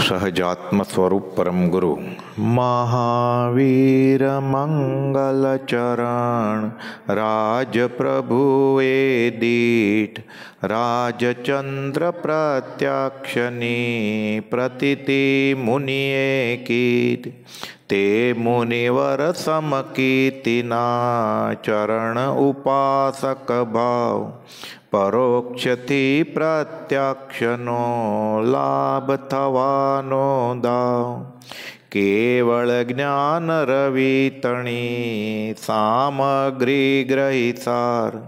સહજાત્મ સ્વરૂપ પરમ ગુરુ મહાવીર મંગલ ચરણ રાજ પ્રભુએ દીઠ રાજચંદ્ર પ્રત્યાક્ષની પ્રતિતિ મુનિએ કીટ તે મુનિવર સમકીર્તિના ચરણ ઉપાસક ભાવ परोक्षति प्रत्यक्षनो लाभथवानो केवल ज्ञान दा केवल ज्ञानरवितणि सामग्री ग्रहिसार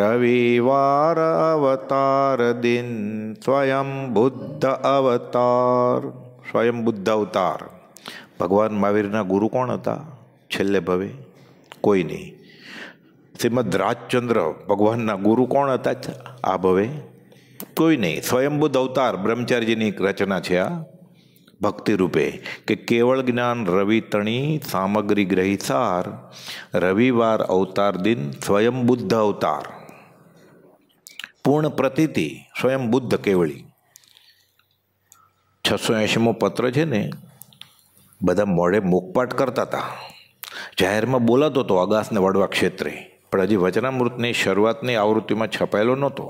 रविवार अवतार दिन स्वयं बुद्ध अवतार स्वयं बुद्ध अवतार भगवान् महावीरना गुरु कोण छल्ले भवे कोई नहीं? શ્રીમદ રાજચંદ્ર ભગવાનના ગુરુ કોણ હતા આ ભવે કોઈ નહીં સ્વયંબુદ્ધ અવતાર બ્રહ્મચાર્યજીની રચના છે આ ભક્તિ રૂપે કે કેવળ જ્ઞાન રવિ તણી સામગ્રી ગ્રહિસાર રવિવાર અવતાર દિન સ્વયં બુદ્ધ અવતાર પૂર્ણ પ્રતિતિ સ્વયં બુદ્ધ કેવળી છસો એંશીમો પત્ર છે ને બધા મોડે મોકપાટ કરતા હતા જાહેરમાં બોલાતો હતો અગાસને વડવા ક્ષેત્રે પણ હજી વચનામૃતની શરૂઆતની આવૃત્તિમાં છપાયેલો નહોતો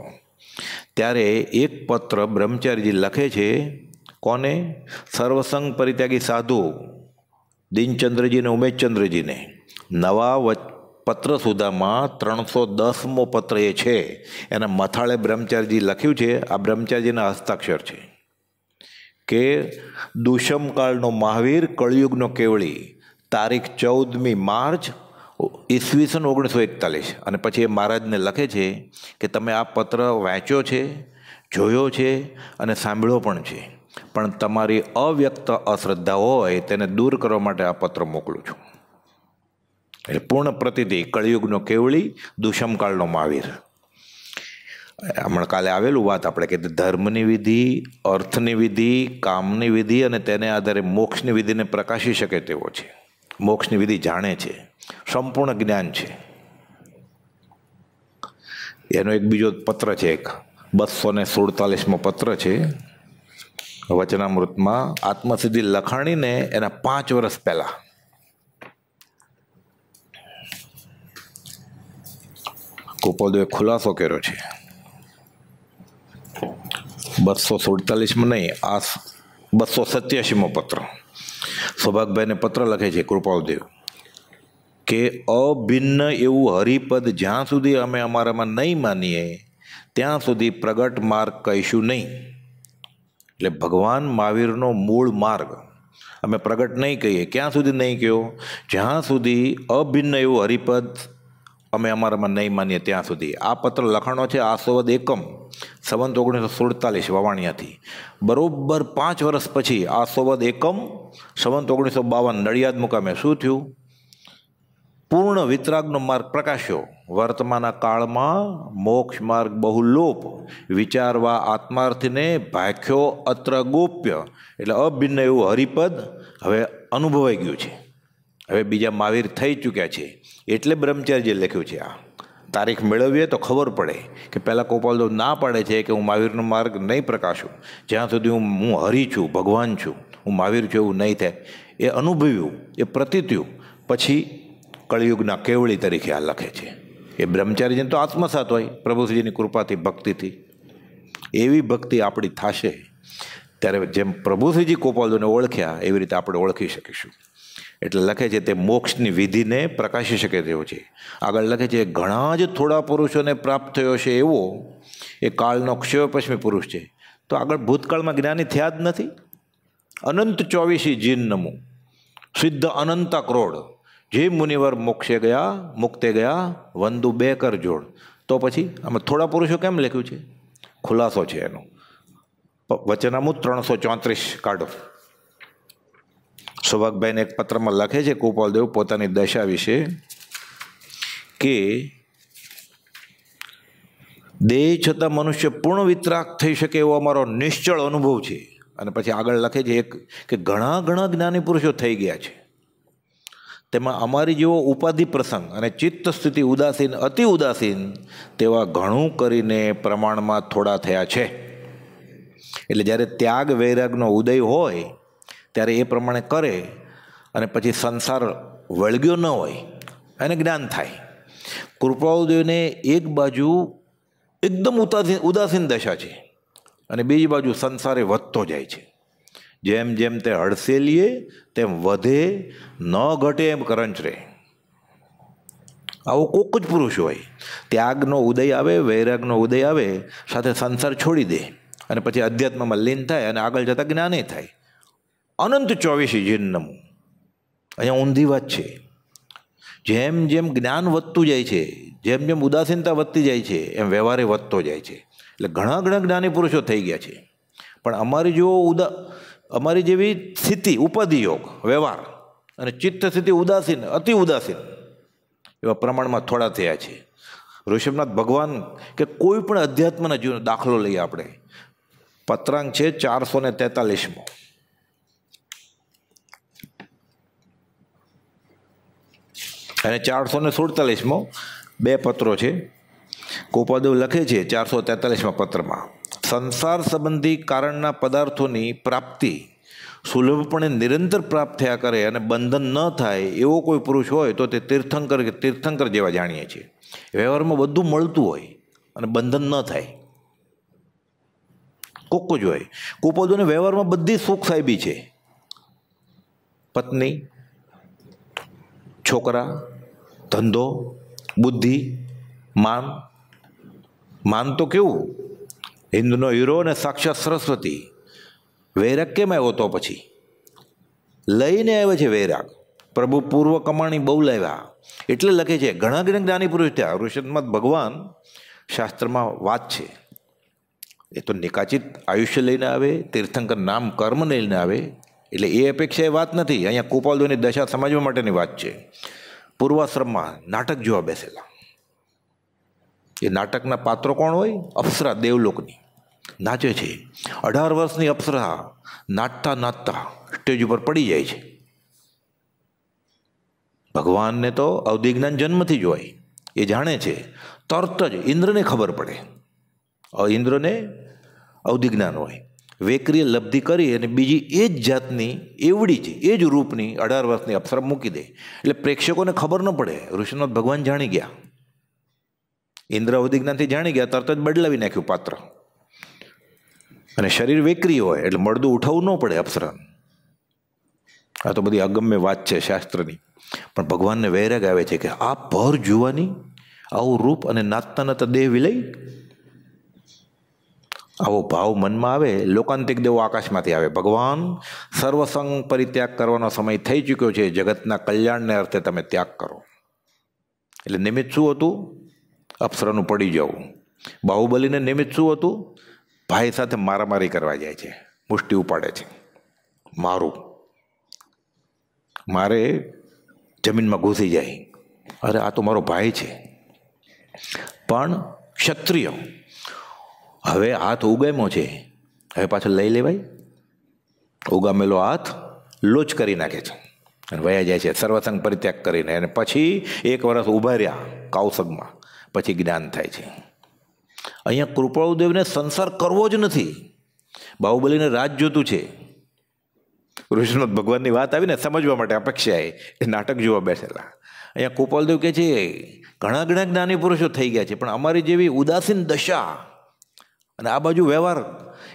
ત્યારે એક પત્ર બ્રહ્મચારીજી લખે છે કોને સર્વસંગ પરિત્યાગી સાધુ દિનચંદ્રજીને ઉમેશચંદ્રજીને નવા વચ પત્ર સુધામાં ત્રણસો દસમો પત્ર એ છે એના મથાળે બ્રહ્મચારીજી લખ્યું છે આ બ્રહ્મચારીજીના હસ્તાક્ષર છે કે દુષ્મકાળનો મહાવીર કળિયુગનો કેવળી તારીખ ચૌદમી માર્ચ ઈસવીસન ઓગણીસો એકતાલીસ અને પછી એ મહારાજને લખે છે કે તમે આ પત્ર વાંચ્યો છે જોયો છે અને સાંભળ્યો પણ છે પણ તમારી અવ્યક્ત અશ્રદ્ધા હોય તેને દૂર કરવા માટે આ પત્ર મોકલું છું એટલે પૂર્ણ પ્રતિથી કળિયુગનો કેવળી દુષમકાળનો મહાવીર હમણાં કાલે આવેલું વાત આપણે કે ધર્મની વિધિ અર્થની વિધિ કામની વિધિ અને તેને આધારે મોક્ષની વિધિને પ્રકાશી શકે તેવો છે મોક્ષની વિધિ જાણે છે સંપૂર્ણ જ્ઞાન છે એનો એક બીજો પત્ર છે એક બસો ને સુડતાલીસમો પત્ર છે વચનામૃતમાં આત્મસિદ્ધિ લખાણીને એના પાંચ વર્ષ પહેલા ગોપાલદેવે ખુલાસો કર્યો છે બસો સુડતાલીસમાં નહીં આ બસો સત્યાસીમો પત્ર સૌભાગભાઈને પત્ર લખે છે કૃપાલદેવ કે અભિન્ન એવું હરિપદ જ્યાં સુધી અમે અમારામાં નહીં માનીએ ત્યાં સુધી પ્રગટ માર્ગ કહીશું નહીં એટલે ભગવાન મહાવીરનો મૂળ માર્ગ અમે પ્રગટ નહીં કહીએ ક્યાં સુધી નહીં કહ્યો જ્યાં સુધી અભિન્ન એવું હરિપદ અમે અમારામાં નહીં માનીએ ત્યાં સુધી આ પત્ર લખાણો છે આ આસોવદ એકમ સંવંત ઓગણીસો સુડતાલીસ વાવાણિયાથી બરાબર પાંચ વર્ષ પછી આ આસોવદ એકમ સંવંત ઓગણીસો બાવન નડિયાદ મુકામે શું થયું પૂર્ણ વિતરાગનો માર્ગ પ્રકાશ્યો વર્તમાના કાળમાં મોક્ષ માર્ગ બહુ લોપ વિચારવા આત્માર્થીને ભાખ્યો અત્ર ગોપ્ય એટલે અભિન્ન એવું હરિપદ હવે અનુભવાઈ ગયું છે હવે બીજા મહાવીર થઈ ચૂક્યા છે એટલે બ્રહ્મચાર્યજીએ લખ્યું છે આ તારીખ મેળવીએ તો ખબર પડે કે પહેલાં ગોપાલદેવ ના પાડે છે કે હું માવીરનો માર્ગ નહીં પ્રકાશું જ્યાં સુધી હું હું હરિ છું ભગવાન છું હું માવીર છું એવું નહીં થાય એ અનુભવ્યું એ પ્રતીત્યું પછી કળિયુગના કેવળી તરીકે આ લખે છે એ બ્રહ્મચારીજીને તો આત્મસાત હોય પ્રભુશ્રીની કૃપાથી ભક્તિથી એવી ભક્તિ આપણી થશે ત્યારે જેમ પ્રભુશ્રીજી ગોપાલજીને ઓળખ્યા એવી રીતે આપણે ઓળખી શકીશું એટલે લખે છે તે મોક્ષની વિધિને પ્રકાશી શકે તેવો છે આગળ લખે છે ઘણા જ થોડા પુરુષોને પ્રાપ્ત થયો છે એવો એ કાળનો ક્ષયપશ્મી પુરુષ છે તો આગળ ભૂતકાળમાં જ્ઞાની થયા જ નથી અનંત ચોવીસી જીન નમું સિદ્ધ અનંત કરોડ જે મુનિવર મોક્ષે ગયા મુક્તે ગયા વંદુ બે કર જોડ તો પછી અમે થોડા પુરુષો કેમ લખ્યું છે ખુલાસો છે એનો વચનામું ત્રણસો ચોત્રીસ કાઢો સુભાગભાઈને એક પત્રમાં લખે છે કુપાલદેવ પોતાની દશા વિશે કે દેહ છતાં મનુષ્ય પૂર્ણ વિતરાક થઈ શકે એવો અમારો નિશ્ચળ અનુભવ છે અને પછી આગળ લખે છે એક કે ઘણા ઘણા જ્ઞાની પુરુષો થઈ ગયા છે તેમાં અમારી જેવો ઉપાધિ પ્રસંગ અને ચિત્ત સ્થિતિ ઉદાસીન અતિ ઉદાસીન તેવા ઘણું કરીને પ્રમાણમાં થોડા થયા છે એટલે જ્યારે ત્યાગ વૈરાગનો ઉદય હોય ત્યારે એ પ્રમાણે કરે અને પછી સંસાર વળગ્યો ન હોય એને જ્ઞાન થાય કૃપાઉદેવને એક બાજુ એકદમ ઉદાસીન ઉદાસીન દશા છે અને બીજી બાજુ સંસારે વધતો જાય છે જેમ જેમ તે હડસેલીએ તેમ વધે ન ઘટે એમ કરંચ રહે આવો કોક જ પુરુષ હોય ત્યાગનો ઉદય આવે વૈરાગનો ઉદય આવે સાથે સંસાર છોડી દે અને પછી અધ્યાત્મમાં લીન થાય અને આગળ જતાં જ્ઞાને થાય અનંત ચોવીસી જીર્ણમું અહીંયા ઊંધી વાત છે જેમ જેમ જ્ઞાન વધતું જાય છે જેમ જેમ ઉદાસીનતા વધતી જાય છે એમ વ્યવહારે વધતો જાય છે એટલે ઘણા ઘણા જ્ઞાની પુરુષો થઈ ગયા છે પણ અમારી જો ઉદા અમારી જેવી સ્થિતિ ઉપાધિયોગ વ્યવહાર અને ચિત્ત સ્થિતિ ઉદાસીન અતિ ઉદાસીન એવા પ્રમાણમાં થોડા થયા છે ઋષભનાથ ભગવાન કે કોઈ પણ અધ્યાત્મના જીવનો દાખલો લઈએ આપણે પત્રાંક છે ચારસો ને તેતાલીસમો અને ચારસો ને સુડતાલીસમો બે પત્રો છે કોપાદેવ લખે છે ચારસો તેતાલીસમાં પત્રમાં સંસાર સંબંધી કારણના પદાર્થોની પ્રાપ્તિ સુલભપણે નિરંતર પ્રાપ્ત થયા કરે અને બંધન ન થાય એવો કોઈ પુરુષ હોય તો તે તીર્થંકર કે તીર્થંકર જેવા જાણીએ છીએ વ્યવહારમાં બધું મળતું હોય અને બંધન ન થાય કોક જ હોય કુપોદોને વ્યવહારમાં બધી સુખ સાહેબી છે પત્ની છોકરા ધંધો બુદ્ધિ માન માન તો કેવું હિન્દનો હીરો અને સાક્ષાત સરસ્વતી વૈરાગ કેમ આવ્યો તો પછી લઈને આવે છે વૈરાગ પ્રભુ પૂર્વ કમાણી બહુ લાવ્યા એટલે લખે છે ઘણા ઘણા જ્ઞાની પુરુષ થયા ઋષિમત ભગવાન શાસ્ત્રમાં વાત છે એ તો નિકાચિત આયુષ્ય લઈને આવે તીર્થંકર નામ કર્મ લઈને આવે એટલે એ અપેક્ષા એ વાત નથી અહીંયા ગોપાલદેવની દશા સમજવા માટેની વાત છે પૂર્વાશ્રમમાં નાટક જોવા બેસેલા એ નાટકના પાત્રો કોણ હોય અપ્સરા દેવલોકની નાચે છે અઢાર વર્ષની અપ્સરા નાચતા નાચતા સ્ટેજ ઉપર પડી જાય છે ભગવાનને તો અવધિજ્ઞાન જન્મથી જ હોય એ જાણે છે તરત જ ઇન્દ્રને ખબર પડે ઇન્દ્રને અવધિજ્ઞાન હોય વેકરીએ લબ્ધિ કરી અને બીજી એ જ જાતની એવડી જ એ જ રૂપની અઢાર વર્ષની અપ્સરા મૂકી દે એટલે પ્રેક્ષકોને ખબર ન પડે ઋષિનાથ ભગવાન જાણી ગયા ઇન્દ્ર અવધિજ્ઞાનથી જાણી ગયા તરત જ બદલાવી નાખ્યું પાત્ર અને શરીર વેકરી હોય એટલે મળદું ઉઠાવવું ન પડે અપ્સરાને આ તો બધી અગમ્ય વાત છે શાસ્ત્રની પણ ભગવાનને વૈરાગ આવે છે કે આ ભર જુવાની આવું રૂપ અને નાતતા નાતા દેહ વિલય આવો ભાવ મનમાં આવે લોકાંતિક દેવો આકાશમાંથી આવે ભગવાન સર્વસંગ પરિત્યાગ કરવાનો સમય થઈ ચૂક્યો છે જગતના કલ્યાણને અર્થે તમે ત્યાગ કરો એટલે નિમિત્ત શું હતું અપ્સરાનું પડી જવું બાહુબલીને નિમિત્ત શું હતું ભાઈ સાથે મારામારી કરવા જાય છે મુષ્ટિ ઉપાડે છે મારું મારે જમીનમાં ઘૂસી જાય અરે આ તો મારો ભાઈ છે પણ ક્ષત્રિય હવે હાથ ઉગામ્યો છે હવે પાછો લઈ લેવાય ઉગામેલો હાથ લોચ કરી નાખે છે અને વયા જાય છે સર્વસંગ પરિત્યાગ કરીને અને પછી એક વર્ષ ઊભા રહ્યા કાઉસંગમાં પછી જ્ઞાન થાય છે અહીંયા કૃપાળુદેવને સંસાર કરવો જ નથી બાહુબલીને રાજ જોતું છે કૃષ્ણ ભગવાનની વાત આવીને સમજવા માટે અપેક્ષાએ એ નાટક જોવા બેસેલા અહીંયા કૃપાલદેવ કહે છે ઘણા ઘણા જ્ઞાની પુરુષો થઈ ગયા છે પણ અમારી જેવી ઉદાસીન દશા અને આ બાજુ વ્યવહાર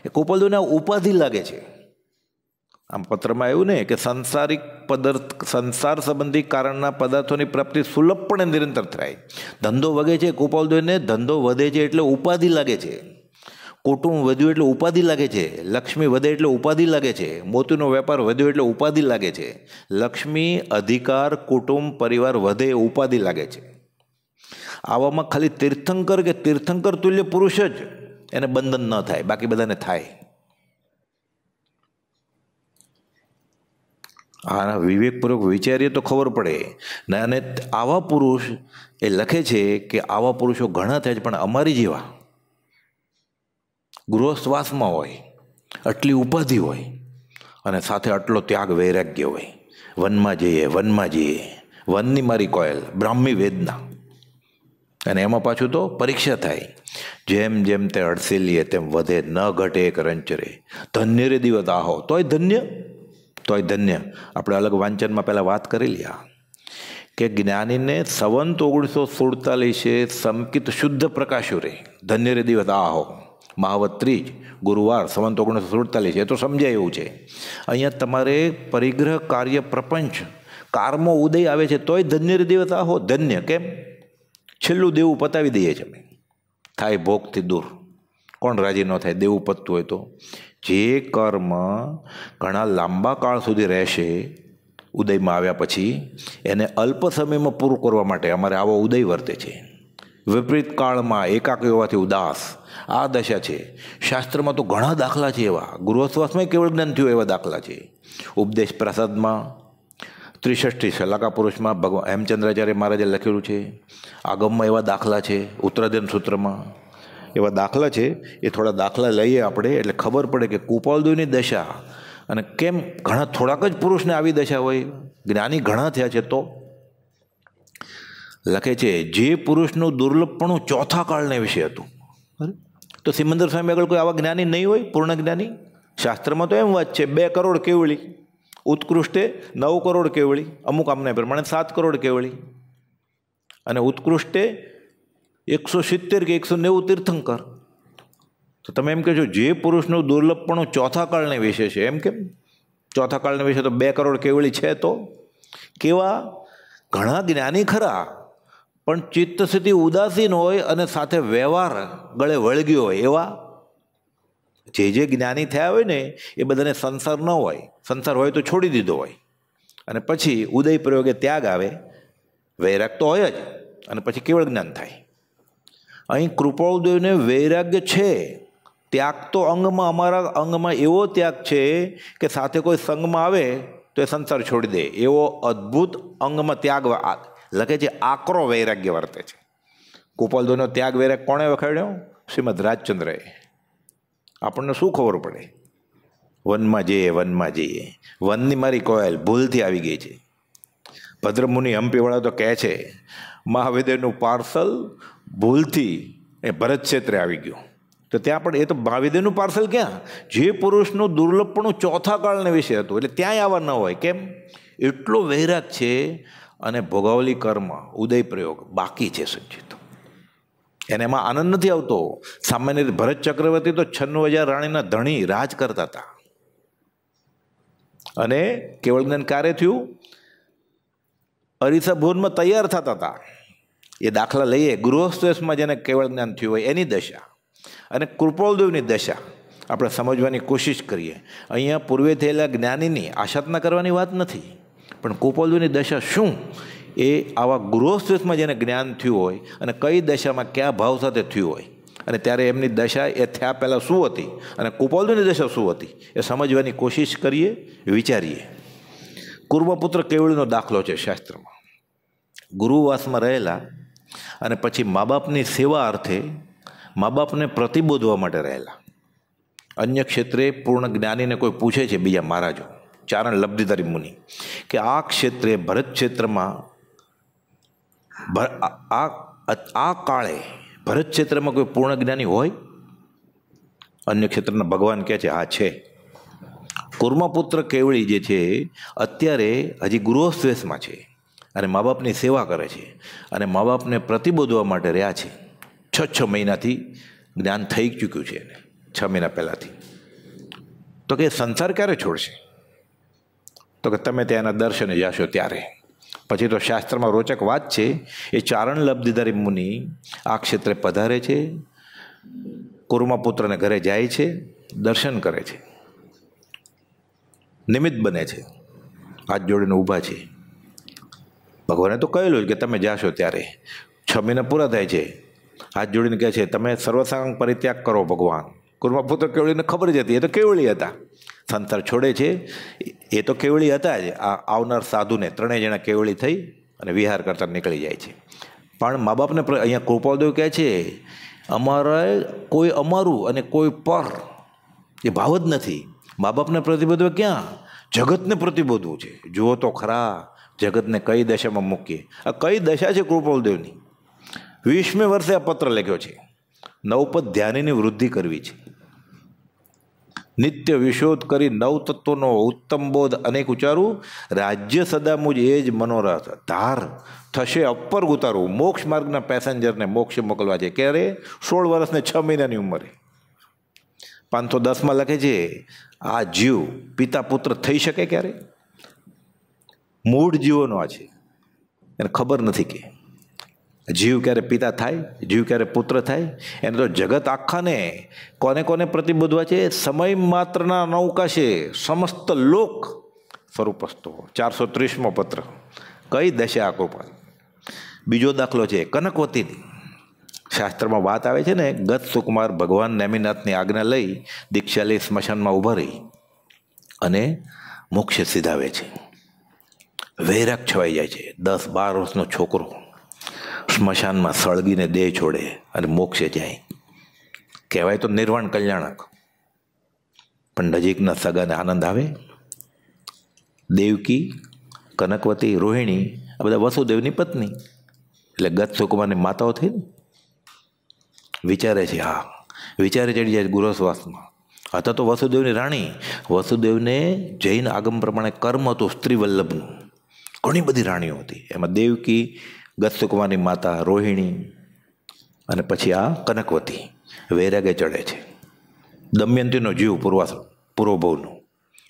એ કૃપાલદેવને ઉપાધિ લાગે છે આમ પત્રમાં એવું ને કે સંસારિક પદાર્થ સંસાર સંબંધી કારણના પદાર્થોની પ્રાપ્તિ સુલભપણે નિરંતર થાય ધંધો વગે છે કુપાલદોઈને ધંધો વધે છે એટલે ઉપાધિ લાગે છે કુટુંબ વધ્યું એટલે ઉપાધિ લાગે છે લક્ષ્મી વધે એટલે ઉપાધિ લાગે છે મોતીનો વેપાર વધ્યો એટલે ઉપાધિ લાગે છે લક્ષ્મી અધિકાર કુટુંબ પરિવાર વધે ઉપાધિ લાગે છે આવામાં ખાલી તીર્થંકર કે તીર્થંકર તુલ્ય પુરુષ જ એને બંધન ન થાય બાકી બધાને થાય આના વિવેકપૂર્વક વિચારીએ તો ખબર પડે અને આવા પુરુષ એ લખે છે કે આવા પુરુષો ઘણા થાય છે પણ અમારી જેવા ગૃહસ્થવાસમાં હોય આટલી ઉપાધિ હોય અને સાથે આટલો ત્યાગ વૈરાગ્ય હોય વનમાં જઈએ વનમાં જઈએ વનની મારી કોયલ બ્રાહ્મી વેદના અને એમાં પાછું તો પરીક્ષા થાય જેમ જેમ તે અડસી અડસેલીએ તેમ વધે ન ઘટે કરંચરે રંચરે ધન્ય રે દિવસ આહો તોય ધન્ય તોય ધન્ય આપણે અલગ વાંચનમાં પહેલાં વાત કરી આ કે જ્ઞાનીને સંવંત ઓગણીસો સુડતાલીસે સમકિત શુદ્ધ પ્રકાશુરે ધન્ય રે દિવસ આહો મહાવત્રી જ ગુરુવાર સંવંત ઓગણીસો સુડતાલીસ એ તો સમજાય એવું છે અહીંયા તમારે પરિગ્રહ કાર્ય પ્રપંચ કારમો ઉદય આવે છે તોય ધન્ય રે દિવસ આહો ધન્ય કેમ છેલ્લું દેવું પતાવી દઈએ છીએ અમે થાય ભોગથી દૂર કોણ રાજી ન થાય દેવું પતતું હોય તો જે કર્મ ઘણા લાંબા કાળ સુધી રહેશે ઉદયમાં આવ્યા પછી એને અલ્પ સમયમાં પૂરું કરવા માટે અમારે આવો ઉદય વર્તે છે વિપરીત કાળમાં એકાક હોવાથી ઉદાસ આ દશા છે શાસ્ત્રમાં તો ઘણા દાખલા છે એવા ગૃહસ્વાસમાં કેવળ જ્ઞાન થયું એવા દાખલા છે ઉપદેશ પ્રસાદમાં ત્રિષષ્ઠી શલાકા પુરુષમાં ભગવાન હેમચંદ્રાચાર્ય મહારાજે લખેલું છે આગમમાં એવા દાખલા છે ઉત્તરાધન સૂત્રમાં એવા દાખલા છે એ થોડા દાખલા લઈએ આપણે એટલે ખબર પડે કે કુપાલદુની દશા અને કેમ ઘણા થોડાક જ પુરુષને આવી દશા હોય જ્ઞાની ઘણા થયા છે તો લખે છે જે પુરુષનું દુર્લભપણું ચોથા કાળને વિશે હતું તો સિમંદર સ્વામી આગળ કોઈ આવા જ્ઞાની નહીં હોય પૂર્ણ જ્ઞાની શાસ્ત્રમાં તો એમ વાત છે બે કરોડ કેવળી ઉત્કૃષ્ટે નવ કરોડ કેવળી અમુક આમના પ્રમાણે સાત કરોડ કેવળી અને ઉત્કૃષ્ટે એકસો સિત્તેર કે એકસો નેવું તીર્થંકર તો તમે એમ કહેજો જે પુરુષનું દુર્લભપણું ચોથા કાળને વિશે છે એમ કેમ ચોથા કાળને વિશે તો બે કરોડ કેવળી છે તો કેવા ઘણા જ્ઞાની ખરા પણ ચિત્ત ચિત્તસ્થિતિ ઉદાસીન હોય અને સાથે વ્યવહાર ગળે વળગ્યો હોય એવા જે જે જ્ઞાની થયા હોય ને એ બધાને સંસાર ન હોય સંસાર હોય તો છોડી દીધો હોય અને પછી ઉદય પ્રયોગે ત્યાગ આવે વૈરાગ તો હોય જ અને પછી કેવળ જ્ઞાન થાય અહીં કૃપાળદેવને વૈરાગ્ય છે ત્યાગ તો અંગમાં અમારા અંગમાં એવો ત્યાગ છે કે સાથે કોઈ સંગમાં આવે તો એ સંસાર છોડી દે એવો અદ્ભુત અંગમાં ત્યાગ લખે છે આકરો વૈરાગ્ય વર્તે છે કૃપાલદેવનો ત્યાગ વૈરાગ કોણે વખાડ્યો શ્રીમદ રાજચંદ્રએ આપણને શું ખબર પડે વનમાં જઈએ વનમાં જઈએ વનની મારી કોયલ ભૂલથી આવી ગઈ છે ભદ્રમુનિ હમ્પીવાળા તો કહે છે મહાવિદ્યનું પાર્સલ ભૂલથી એ ભરત ક્ષેત્રે આવી ગયો તો ત્યાં પણ એ તો ભાવિદેવનું પાર્સલ ક્યાં જે પુરુષનું દુર્લભપણું ચોથા કાળને વિશે હતું એટલે ત્યાંય આવવા ન હોય કેમ એટલો વૈરાગ છે અને ભોગાવલી કર્મ ઉદય પ્રયોગ બાકી છે સંચિત એને એમાં આનંદ નથી આવતો સામાન્ય રીતે ભરત ચક્રવર્તી તો છન્નું હજાર રાણીના ધણી રાજ કરતા હતા અને કેવળ જ્ઞાન કાર્ય થયું અરીસા ભોનમાં તૈયાર થતા હતા એ દાખલા લઈએ ગૃહસ્થમાં જેને કેવળ જ્ઞાન થયું હોય એની દશા અને કૃપોલદેવની દશા આપણે સમજવાની કોશિશ કરીએ અહીંયા પૂર્વે થયેલા જ્ઞાનીની આશાધના કરવાની વાત નથી પણ કૃપોલદેવની દશા શું એ આવા ગૃહસ્થમાં જેને જ્ઞાન થયું હોય અને કઈ દશામાં કયા ભાવ સાથે થયું હોય અને ત્યારે એમની દશા એ થયા પહેલાં શું હતી અને કુપોલની દશા શું હતી એ સમજવાની કોશિશ કરીએ વિચારીએ કુર્મપુત્ર કેવળનો દાખલો છે શાસ્ત્રમાં ગુરુવાસમાં રહેલા અને પછી મા બાપની સેવા અર્થે મા બાપને પ્રતિબોધવા માટે રહેલા અન્ય ક્ષેત્રે પૂર્ણ જ્ઞાનીને કોઈ પૂછે છે બીજા મહારાજો ચારણ લબ્ધિધારી મુનિ કે આ ક્ષેત્રે ભરત ક્ષેત્રમાં આ કાળે ભરત ક્ષેત્રમાં કોઈ પૂર્ણ જ્ઞાની હોય અન્ય ક્ષેત્રના ભગવાન કહે છે હા છે કુર્મપુત્ર કેવળી જે છે અત્યારે હજી ગૃહસ્થવેશમાં છે અને મા બાપની સેવા કરે છે અને મા બાપને પ્રતિબોધવા માટે રહ્યા છે છ છ મહિનાથી જ્ઞાન થઈ ચૂક્યું છે એને છ મહિના પહેલાંથી તો કે સંસાર ક્યારે છોડશે તો કે તમે ત્યાંના દર્શને જાશો ત્યારે પછી તો શાસ્ત્રમાં રોચક વાત છે એ ચારણ લબ્ધિધારી મુનિ આ ક્ષેત્રે પધારે છે કુર્માપુત્રને ઘરે જાય છે દર્શન કરે છે નિમિત્ત બને છે હાથ જોડીને ઊભા છે ભગવાને તો કહેલું કે તમે જાશો ત્યારે છ મહિના પૂરા થાય છે હાથ જોડીને કહે છે તમે સર્વસાંગ પરિત્યાગ કરો ભગવાન કુરમા પુત્ર કેવળીને ખબર જ હતી એ તો કેવળી હતા સંસાર છોડે છે એ તો કેવળી હતા જ આ આવનાર સાધુને ત્રણેય જણા કેવળી થઈ અને વિહાર કરતા નીકળી જાય છે પણ મા બાપને અહીંયા કૃપાદેવ કહે છે અમારે કોઈ અમારું અને કોઈ પર એ ભાવ જ નથી મા બાપને પ્રતિબોધવા ક્યાં જગતને પ્રતિબોધવું છે જુઓ તો ખરા જગતને કઈ દશામાં મૂકીએ આ કઈ દશા છે કૃપોલદેવની વીસમી વર્ષે આ પત્ર લખ્યો છે નવપદ ધ્યાનની વૃદ્ધિ કરવી છે નિત્ય વિશોધ કરી નવ તત્વોનો ઉત્તમ બોધ અનેક ઉચ્ચારવું રાજ્ય સદા મુજ એ જ મનોરથ ધાર થશે અપર ઉતારવું મોક્ષ માર્ગના પેસેન્જરને મોક્ષ મોકલવા છે ક્યારે સોળ વર્ષને છ મહિનાની ઉંમરે પાંચસો દસમાં લખે છે આ જીવ પિતા પુત્ર થઈ શકે ક્યારે મૂળ જીવોનો આ છે એને ખબર નથી કે જીવ ક્યારે પિતા થાય જીવ ક્યારે પુત્ર થાય એને તો જગત આખાને કોને કોને પ્રતિબોધવા છે સમય માત્રના નૌકાશે સમસ્ત લોક સ્વરૂપસ્તો ચારસો ત્રીસમો પત્ર કઈ દશે આકો પર બીજો દાખલો છે કનકવતીની શાસ્ત્રમાં વાત આવે છે ને ગત સુકુમાર ભગવાન નેમિનાથની આજ્ઞા લઈ દીક્ષાલી સ્મશાનમાં ઊભા રહી અને મોક્ષ સિધાવે છે વૈરાગ છવાઈ જાય છે દસ બાર વર્ષનો છોકરો સ્મશાનમાં સળગીને દેહ છોડે અને મોક્ષે જાય કહેવાય તો નિર્વાણ કલ્યાણક પણ નજીકના સગાને આનંદ આવે દેવકી કનકવતી રોહિણી આ બધા વસુદેવની પત્ની એટલે ગત સુકુમારની માતાઓ થઈ ને વિચારે છે હા વિચારે ચડી જાય ગુરસવાસમાં હતા તો વસુદેવની રાણી વસુદેવને જૈન આગમ પ્રમાણે કર્મ હતું સ્ત્રીવલ્લભનું ઘણી બધી રાણીઓ હતી એમાં દેવકી ગત્સુકુમારની માતા રોહિણી અને પછી આ કનકવતી વૈરાગે ચડે છે દમયંતીનો જીવ પૂર્વાસ પૂર્વભવનો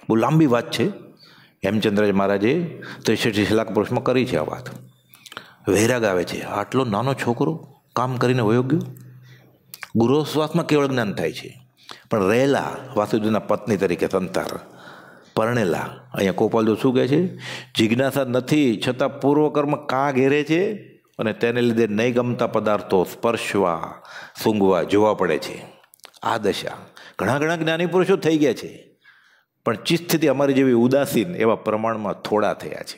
બહુ લાંબી વાત છે હેમચંદ્રજી મહારાજે ત્રેસઠી શિલાક પુરુષમાં કરી છે આ વાત વૈરાગ આવે છે આટલો નાનો છોકરો કામ કરીને વયો ગયો ગુરુશ્વાસમાં કેવળ જ્ઞાન થાય છે પણ રહેલા વાસુદેવના પત્ની તરીકે સંતાર પરણેલા અહીંયા કોપાલદેવ શું કહે છે જિજ્ઞાસા નથી છતાં પૂર્વકર્મ કાં ઘેરે છે અને તેને લીધે નહીં ગમતા પદાર્થો સ્પર્શવા સૂંઘવા જોવા પડે છે આ દશા ઘણા ઘણા જ્ઞાની પુરુષો થઈ ગયા છે પણ ચિસ્થિતિ અમારી જેવી ઉદાસીન એવા પ્રમાણમાં થોડા થયા છે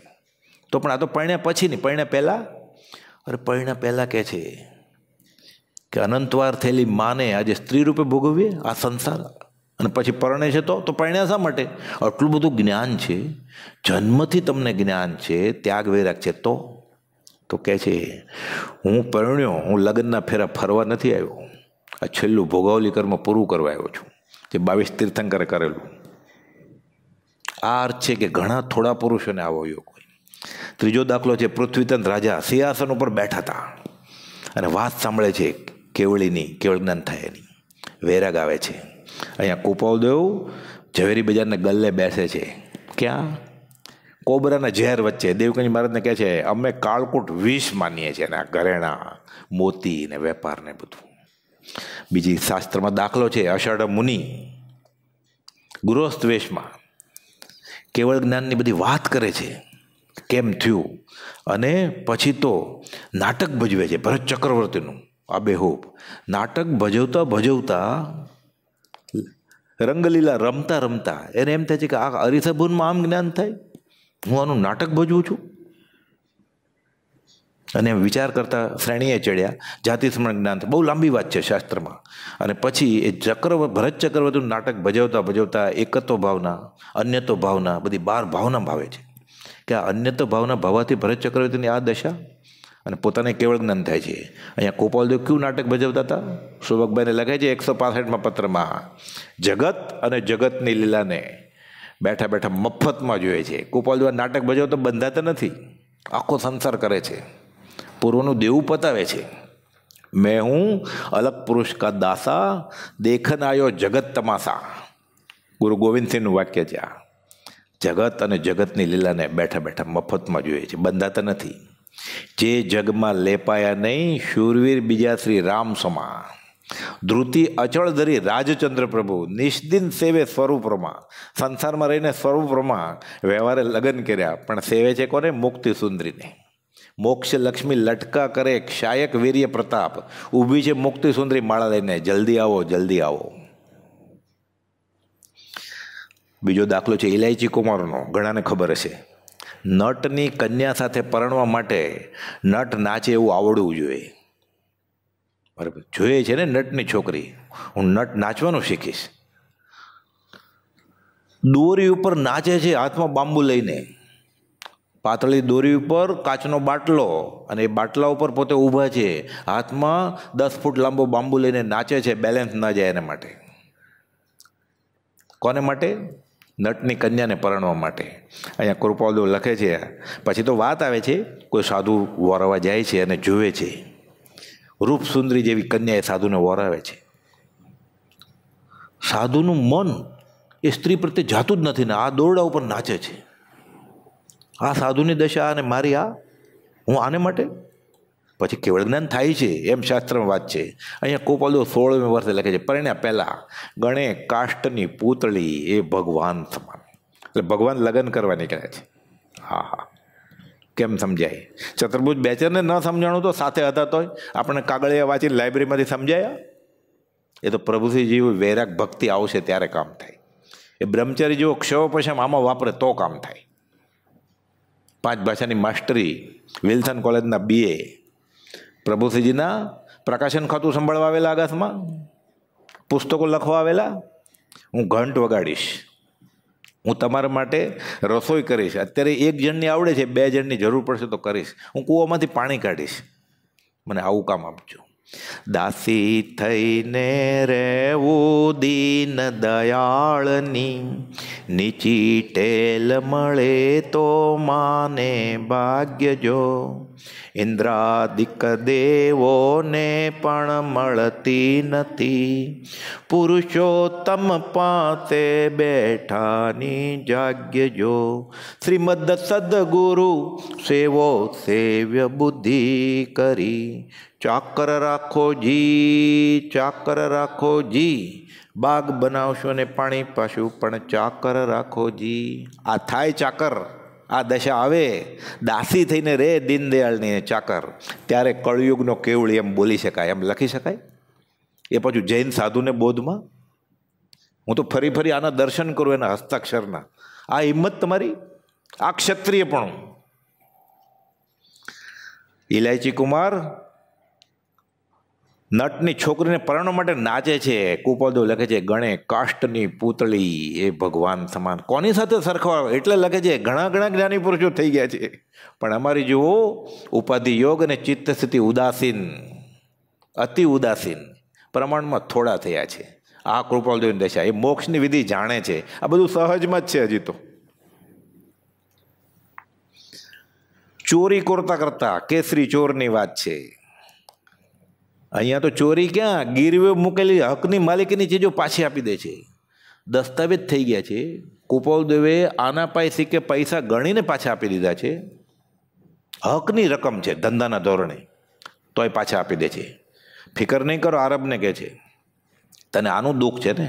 તો પણ આ તો પરણ્યા પછી નહીં પરણ્યા પહેલાં અરે પરણ્યા પહેલાં કહે છે કે અનંતવાર થયેલી માને આજે સ્ત્રી રૂપે ભોગવીએ આ સંસાર અને પછી પરણે છે તો તો પરણ્યા શા માટે આટલું બધું જ્ઞાન છે જન્મથી તમને જ્ઞાન છે ત્યાગ વૈરાગ છે તો તો કહે છે હું પરણ્યો હું લગ્નના ફેરા ફરવા નથી આવ્યો આ છેલ્લું ભોગાવલી કર્મ પૂરું કરવા આવ્યો છું જે બાવીસ તીર્થંકરે કરેલું આ અર્થ છે કે ઘણા થોડા પુરુષોને આવો યોગ હોય ત્રીજો દાખલો છે પૃથ્વીતંત રાજા સિંહાસન ઉપર બેઠા હતા અને વાત સાંભળે છે કેવળીની કેવળ જ્ઞાન થાય એની વૈરાગ આવે છે અહીંયા કુપાવદેવ ઝવેરી બજારને ગલ્લે બેસે છે ક્યાં કોબરાના ઝેર વચ્ચે દેવકંજ મહારાજને કહે છે અમે કાળકૂટ વિષ માનીએ છીએ અને આ ઘરેણા મોતી ને વેપાર ને બધું બીજી શાસ્ત્રમાં દાખલો છે અષાઢ મુનિ ગૃહસ્થ વેશમાં કેવળ જ્ઞાનની બધી વાત કરે છે કેમ થયું અને પછી તો નાટક ભજવે છે ભરત ચક્રવર્તીનું આ આબેહૂબ નાટક ભજવતા ભજવતા રંગલીલા રમતા રમતા એને એમ થાય છે કે આ અરીસાભૂનમાં આમ જ્ઞાન થાય હું આનું નાટક ભજવું છું અને વિચાર કરતા શ્રેણીએ ચડ્યા જાતિ સ્મરણ જ્ઞાન બહુ લાંબી વાત છે શાસ્ત્રમાં અને પછી એ ચક્ર ભરત ચક્રવર્તીનું નાટક ભજવતા ભજવતા એકત્વ ભાવના અન્યત્વ ભાવના બધી બાર ભાવના ભાવે છે કે આ અન્યત્વ ભાવના ભાવવાથી ભરત ચક્રવર્તીની આ દશા અને પોતાને કેવળ જ્ઞાન થાય છે અહીંયા કોપાલદેવ કયું નાટક ભજવતા હતા સુભગભાઈને લખે છે એકસો પાસઠમાં પત્રમાં જગત અને જગતની લીલાને બેઠા બેઠા મફતમાં જોઈએ છે કોપાલદેવ નાટક તો બંધાતા નથી આખો સંસાર કરે છે પૂર્વનું દેવું પતાવે છે મેં હું અલગ પુરુષ કા દાસા દેખન આવ્યો જગત તમાસા ગુરુ ગોવિંદસિંહનું વાક્ય છે આ જગત અને જગતની લીલાને બેઠા બેઠા મફતમાં જોઈએ છે બંધાતા નથી જે જગમાં લેપાયા નહીં શૂરવીર બીજા શ્રી રામ સમા ધ્રુતિ અચળ ધરી રાજચંદ્ર પ્રભુ નિષ્દિન સેવે સ્વરૂપ રમા સંસારમાં રહીને સ્વરૂપ રમા વ્યવહારે લગ્ન કર્યા પણ સેવે છે કોને મુક્તિ સુંદરીને મોક્ષ લક્ષ્મી લટકા કરે ક્ષાયક વીર્ય પ્રતાપ ઊભી છે મુક્તિ સુંદરી માળા લઈને જલ્દી આવો જલ્દી આવો બીજો દાખલો છે ઇલાયચી કુમારનો ઘણાને ખબર હશે નટની કન્યા સાથે પરણવા માટે નટ નાચે એવું આવડવું જોઈએ બરાબર જોઈએ છે ને નટની છોકરી હું નટ નાચવાનું શીખીશ દોરી ઉપર નાચે છે હાથમાં બાંબુ લઈને પાતળી દોરી ઉપર કાચનો બાટલો અને એ બાટલા ઉપર પોતે ઊભા છે હાથમાં દસ ફૂટ લાંબો બાંબુ લઈને નાચે છે બેલેન્સ ના જાય એના માટે કોને માટે નટની કન્યાને પરણવા માટે અહીંયા કૃપાલદેવ લખે છે પછી તો વાત આવે છે કોઈ સાધુ વોરવા જાય છે અને જુએ છે રૂપસુંદરી જેવી કન્યા એ સાધુને વોરાવે છે સાધુનું મન એ સ્ત્રી પ્રત્યે જાતું જ નથી ને આ દોરડા ઉપર નાચે છે આ સાધુની દશા અને મારી આ હું આને માટે પછી કેવળ જ્ઞાન થાય છે એમ શાસ્ત્રમાં વાત છે અહીંયા કોપાલુ સોળમી વર્ષે લખે છે પરિણ્યા પહેલાં ગણે કાષ્ટની પૂતળી એ ભગવાન સમાન એટલે ભગવાન લગ્ન કરવા નીકળ્યા છે હા હા કેમ સમજાય ચતુર્ભુજ બેચરને ન સમજાણું તો સાથે હતા તોય આપણે કાગળિયા વાંચી લાઇબ્રેરીમાંથી સમજાયા એ તો પ્રભુશ્રી જેવી વૈરાગ ભક્તિ આવશે ત્યારે કામ થાય એ બ્રહ્મચારી જેવો ક્ષયોપશમ આમાં વાપરે તો કામ થાય પાંચ ભાષાની માસ્ટરી વિલ્સન કોલેજના બીએ પ્રભુસિંહજીના પ્રકાશન ખાતું સંભાળવા આવેલા આગાસમાં પુસ્તકો લખવા આવેલા હું ઘંટ વગાડીશ હું તમારા માટે રસોઈ કરીશ અત્યારે એક જણની આવડે છે બે જણની જરૂર પડશે તો કરીશ હું કૂવામાંથી પાણી કાઢીશ મને આવું કામ આપજો દાસી થઈને રહેવું દીન દયાળની નીચી ટેલ મળે તો માને ભાગ્યજો ઇન્દ્રાદિક દેવોને પણ મળતી નથી પુરુષોત્તમ પાસે બેઠાની જો શ્રીમદ સદગુરુ સેવો સેવ્ય બુદ્ધિ કરી ચાકર રાખો જી ચાકર રાખો જી બાગ બનાવશો ને પાણી પાછું પણ ચાકર રાખો જી આ થાય ચાકર આ દશા આવે દાસી થઈને રે દીનદયાળની ચાકર ત્યારે કળયુગનો કેવળી એમ બોલી શકાય એમ લખી શકાય એ પાછું જૈન સાધુને બોધમાં હું તો ફરી ફરી આના દર્શન કરું એના હસ્તાક્ષરના આ હિંમત તમારી આ પણ ઇલાયચી કુમાર નટની છોકરીને પરણવા માટે નાચે છે કુપદો લખે છે ગણે કાષ્ટની પૂતળી એ ભગવાન સમાન કોની સાથે સરખાવ એટલે લખે છે ઘણા ઘણા જ્ઞાની પુરુષો થઈ ગયા છે પણ અમારી જુઓ ઉપાધિ યોગ અને ચિત્ત સ્થિતિ ઉદાસીન અતિ ઉદાસીન પ્રમાણમાં થોડા થયા છે આ કૃપાલદેવની દશા એ મોક્ષની વિધિ જાણે છે આ બધું સહજમાં જ છે હજી તો ચોરી કરતા કરતા કેસરી ચોરની વાત છે અહીંયા તો ચોરી ક્યાં ગીરવે મૂકેલી હકની માલિકીની ચીજો પાછી આપી દે છે દસ્તાવેજ થઈ ગયા છે કુપોલદેવે આના પાયસી કે પૈસા ગણીને પાછા આપી દીધા છે હકની રકમ છે ધંધાના ધોરણે તોય પાછા આપી દે છે ફિકર નહીં કરો આરબને કહે છે તને આનું દુઃખ છે ને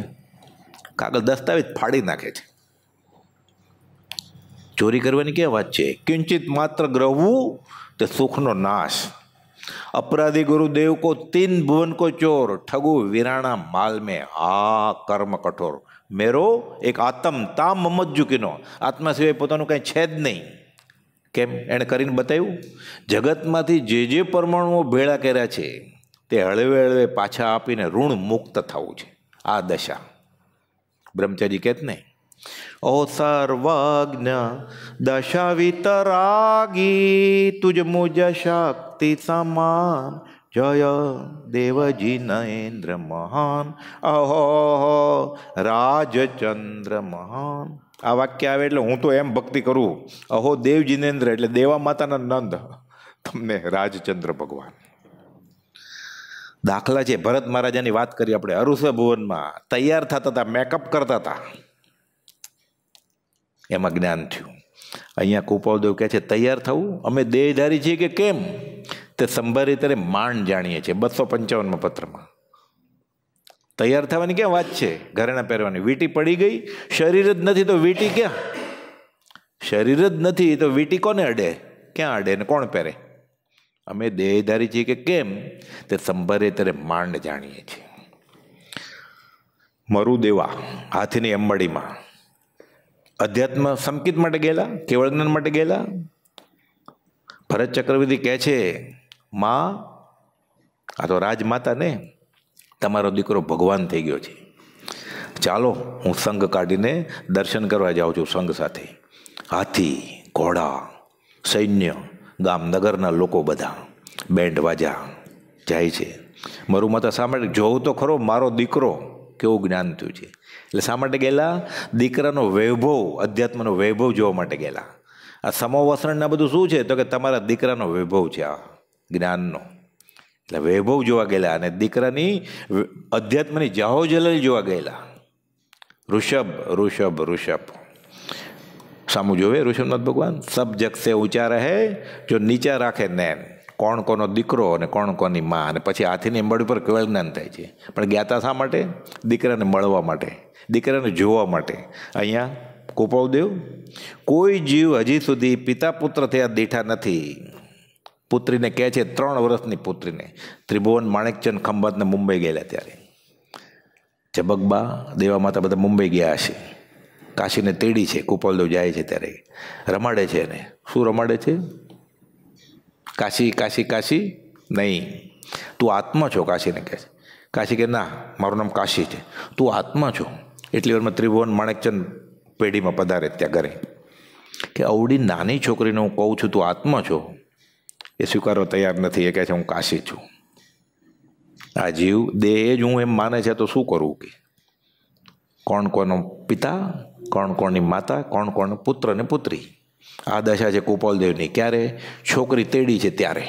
કાગળ દસ્તાવેજ ફાડી નાખે છે ચોરી કરવાની ક્યાં વાત છે કિંચિત માત્ર ગ્રહવું તે સુખનો નાશ અપરાધી गुरुदेव को तीन भुवन को चोर ठगु वीराणा माल में आ कर्म કઠોર મેરો એક આતમ તામ મમજ્જુ કિનો આત્મા સિવાય પોતાનું કંઈ છે જ નહીં કેમ એણે કરીને બતાવ્યું જગતમાંથી જે જે પરમાણુઓ ભેળા કર્યા છે તે હળવે હળવે પાછા આપીને ઋણ મુક્ત થવું છે આ દશા બ્રહ્મચારી કહેત નહીં ઓ સર્વજ્ઞ દશવિતરાગી તુજ મુજ શક્તિ સમાન જય દેવજી નરેન્દ્ર મહાન અહો રાજચંદ્ર મહાન આ વાક્ય આવે એટલે હું તો એમ ભક્તિ કરું અહો દેવ જીનેન્દ્ર એટલે દેવા માતાના નંદ તમને રાજચંદ્ર ભગવાન દાખલા છે ભરત મહારાજાની વાત કરી આપણે અરુષ ભુવનમાં તૈયાર થતા હતા મેકઅપ કરતા હતા એમાં જ્ઞાન થયું અહીંયા કૃપાલદેવ કહે છે તૈયાર થવું અમે દેહધારી છીએ કે કેમ તે સંભારી તરે માંડ જાણીએ છીએ બસો પંચાવનમાં પત્રમાં તૈયાર થવાની ક્યાં વાત છે ઘરેણા પહેરવાની વીંટી પડી ગઈ શરીર જ નથી તો વીંટી ક્યાં શરીર જ નથી તો વીંટી કોને અડે ક્યાં અડે ને કોણ પહેરે અમે દેહધારી છીએ કે કેમ તે સંભારે તરે માંડ જાણીએ છીએ મરુદેવા હાથીની અંબાડીમાં અધ્યાત્મ સંકિત માટે ગયેલા કેવળ જ્ઞાન માટે ગયેલા ભરત ચક્રવર્તી કહે છે મા આ તો રાજમાતા ને તમારો દીકરો ભગવાન થઈ ગયો છે ચાલો હું સંઘ કાઢીને દર્શન કરવા જાઉં છું સંઘ સાથે હાથી ઘોડા સૈન્ય ગામનગરના લોકો બધા બેન્ડ વાજા જાય છે મારું માતા સામે જોઉં તો ખરો મારો દીકરો કેવું જ્ઞાન થયું છે એટલે શા માટે ગયેલા દીકરાનો વૈભવ અધ્યાત્મનો વૈભવ જોવા માટે ગયેલા આ સમોવસરણના બધું શું છે તો કે તમારા દીકરાનો વૈભવ છે આ જ્ઞાનનો એટલે વૈભવ જોવા ગયેલા અને દીકરાની અધ્યાત્મની જાહોજલલ જોવા ગયેલા ઋષભ ઋષભ ઋષભ સામું જોવે ઋષભનાથ ભગવાન સબ જગસે ઊંચા રહે જો નીચા રાખે નૈન કોણ કોનો દીકરો અને કોણ કોની માં અને પછી હાથીની અંબાડી પર કેવળ જ્ઞાન થાય છે પણ જ્ઞાતા શા માટે દીકરાને મળવા માટે દીકરાને જોવા માટે અહીંયા કુપવદેવ કોઈ જીવ હજી સુધી પિતા પુત્ર થયા દીઠા નથી પુત્રીને કહે છે ત્રણ વર્ષની પુત્રીને ત્રિભુવન માણેકચંદ ખંભાતને મુંબઈ ગયેલા ત્યારે જબકબા દેવા માતા બધા મુંબઈ ગયા હશે કાશીને તેડી છે કુપલદેવ જાય છે ત્યારે રમાડે છે એને શું રમાડે છે કાશી કાશી કાશી નહીં તું આત્મા છો કાશીને કહે છે કાશી કે ના મારું નામ કાશી છે તું આત્મા છો એટલી વારમાં ત્રિભુવન માણેકચંદ પેઢીમાં પધારે ત્યાં ઘરે કે અવડી નાની છોકરીને હું કહું છું તું આત્મા છો એ સ્વીકારવા તૈયાર નથી એ કહે છે હું કાશી છું આ જીવ દેહ જ હું એમ માને છે તો શું કરવું કે કોણ કોનો પિતા કોણ કોણની માતા કોણ કોણ પુત્ર ને પુત્રી આ દશા છે કુપાલદેવની ક્યારે છોકરી તેડી છે ત્યારે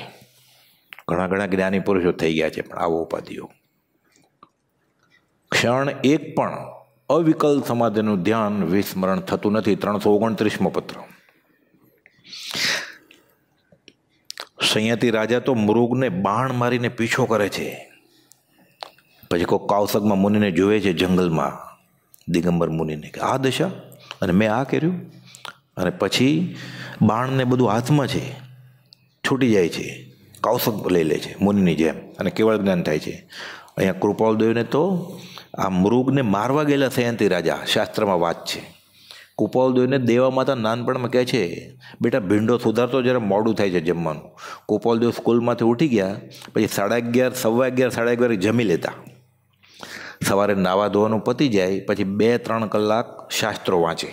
ઘણા ઘણા જ્ઞાની પુરુષો થઈ ગયા છે પણ આવો ઉપાધિઓ ક્ષણ એક પણ અવિકલ સમાધિનું ધ્યાન વિસ્મરણ થતું નથી ત્રણસો ઓગણત્રીસમો પત્ર સંયતી રાજા તો મૃગને બાણ મારીને પીછો કરે છે પછી કોઈ કાવસગમાં મુનિને જોવે છે જંગલમાં દિગંબર મુનિને આ દશા અને મેં આ કર્યું અને પછી બાણને બધું હાથમાં છે છૂટી જાય છે કૌશક લઈ લે છે મુનિની જેમ અને કેવળ જ્ઞાન થાય છે અહીંયા કૃપાલદેવને તો આ મૃગને મારવા ગયેલા સયંતી રાજા શાસ્ત્રમાં વાત છે કુપાલદેવને દેવા માતા નાનપણમાં કહે છે બેટા ભીંડો સુધારતો જ્યારે મોડું થાય છે જમવાનું કુપાલદેવ સ્કૂલમાંથી ઉઠી ગયા પછી સાડા અગિયાર સવા અગિયાર સાડા અગિયાર જમી લેતા સવારે નાવા ધોવાનું પતી જાય પછી બે ત્રણ કલાક શાસ્ત્રો વાંચે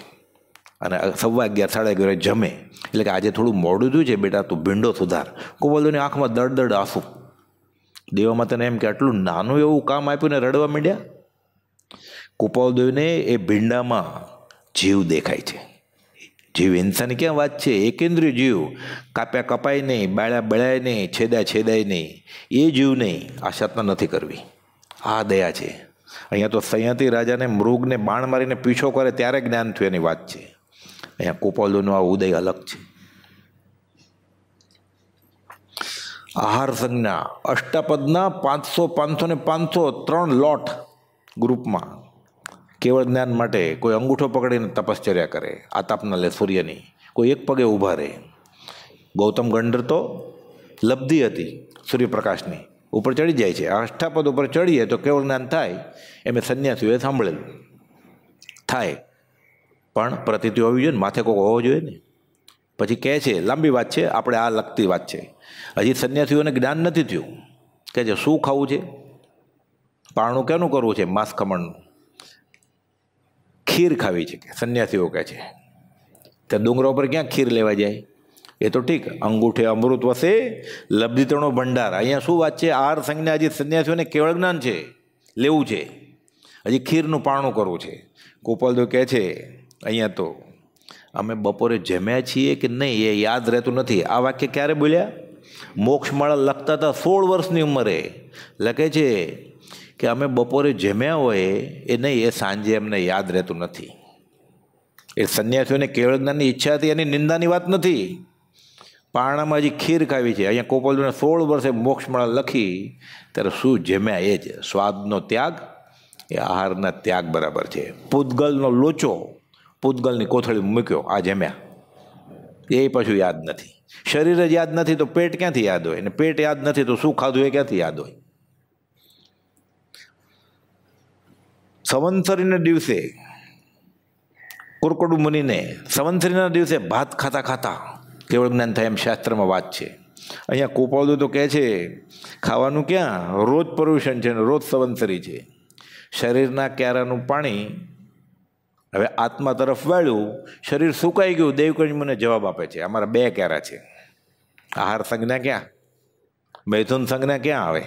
અને સવા અગિયાર સાડા અગિયારે જમે એટલે કે આજે થોડું મોડું થયું છે બેટા તું ભીંડો સુધાર કોવલ્દોની આંખમાં દડ દડ આંસુ દેવામાં તને એમ કે આટલું નાનું એવું કામ આપ્યું ને રડવા માંડ્યા કુપાવદેવને એ ભીંડામાં જીવ દેખાય છે જીવ હિંસાની ક્યાં વાત છે એકેન્દ્રીય જીવ કાપ્યા કપાય નહીં બાળ્યા બળાય નહીં છેદા છેદાય નહીં એ જીવ નહીં આ સત્તા નથી કરવી આ દયા છે અહીંયા તો સયાતી રાજાને મૃગને બાણ મારીને પીછો કરે ત્યારે જ્ઞાન થયું એની વાત છે અહીંયા કોપાલોનો આ ઉદય અલગ છે આહાર સંજ્ઞા અષ્ટાપદના પાંચસો પાંચસો ને પાંચસો ત્રણ લોટ ગ્રુપમાં કેવળ જ્ઞાન માટે કોઈ અંગૂઠો પકડીને તપશ્ચર્યા કરે આ તાપના લે સૂર્યની કોઈ એક પગે ઊભા રહે ગૌતમ ગંડર તો લબ્ધિ હતી સૂર્યપ્રકાશની ઉપર ચડી જાય છે આ અષ્ટાપદ ઉપર ચડીએ તો કેવળ જ્ઞાન થાય એમ સંન્યાસીઓએ સાંભળેલું થાય પણ પ્રતિતિ હોવી જોઈએ ને માથે કોક હોવો જોઈએ ને પછી કહે છે લાંબી વાત છે આપણે આ લગતી વાત છે હજી સંન્યાસીઓને જ્ઞાન નથી થયું કે છે શું ખાવું છે પાણું કેનું કરવું છે માંસ ખમણનું ખીર ખાવી છે કે સંન્યાસીઓ કહે છે તો ડુંગરો પર ક્યાં ખીર લેવા જાય એ તો ઠીક અંગૂઠે અમૃત વસે લબ્ધિતણો ભંડાર અહીંયા શું વાત છે આર સંજ્ઞા હજી સંન્યાસીઓને કેવળ જ્ઞાન છે લેવું છે હજી ખીરનું પાણું કરવું છે ગોપાલદેવ કહે છે અહીંયા તો અમે બપોરે જમ્યા છીએ કે નહીં એ યાદ રહેતું નથી આ વાક્ય ક્યારે બોલ્યા મોક્ષમાળા લખતા હતા સોળ વર્ષની ઉંમરે લખે છે કે અમે બપોરે જમ્યા હોય એ નહીં એ સાંજે અમને યાદ રહેતું નથી એ સંન્યાસીઓને કેવળ જ્ઞાનની ઈચ્છા હતી એની નિંદાની વાત નથી પારણામાં હજી ખીર ખાવી છે અહીંયા કોપલજીને સોળ વર્ષે મોક્ષમાળા લખી ત્યારે શું જમ્યા એ જ સ્વાદનો ત્યાગ એ આહારના ત્યાગ બરાબર છે પૂતગલનો લોચો પૂતગલની કોથળી મૂક્યો આ જમ્યા એ પાછું યાદ નથી શરીર જ યાદ નથી તો પેટ ક્યાંથી યાદ હોય ને પેટ યાદ નથી તો શું ખાધું એ ક્યાંથી યાદ હોય સંવંતરીના દિવસે કુરકડુ મુનિને સંવંતરીના દિવસે ભાત ખાતા ખાતા કેવળ જ્ઞાન થાય એમ શાસ્ત્રમાં વાત છે અહીંયા કોપાવદો તો કહે છે ખાવાનું ક્યાં રોજ પર્યુષણ છે ને રોજ સંવંતરી છે શરીરના ક્યારાનું પાણી હવે આત્મા તરફ વાળ્યું શરીર સુકાઈ ગયું દેવકણી મને જવાબ આપે છે અમારા બે ક્યારા છે આહાર સંજ્ઞા ક્યાં મૈથુન સંજ્ઞા ક્યાં આવે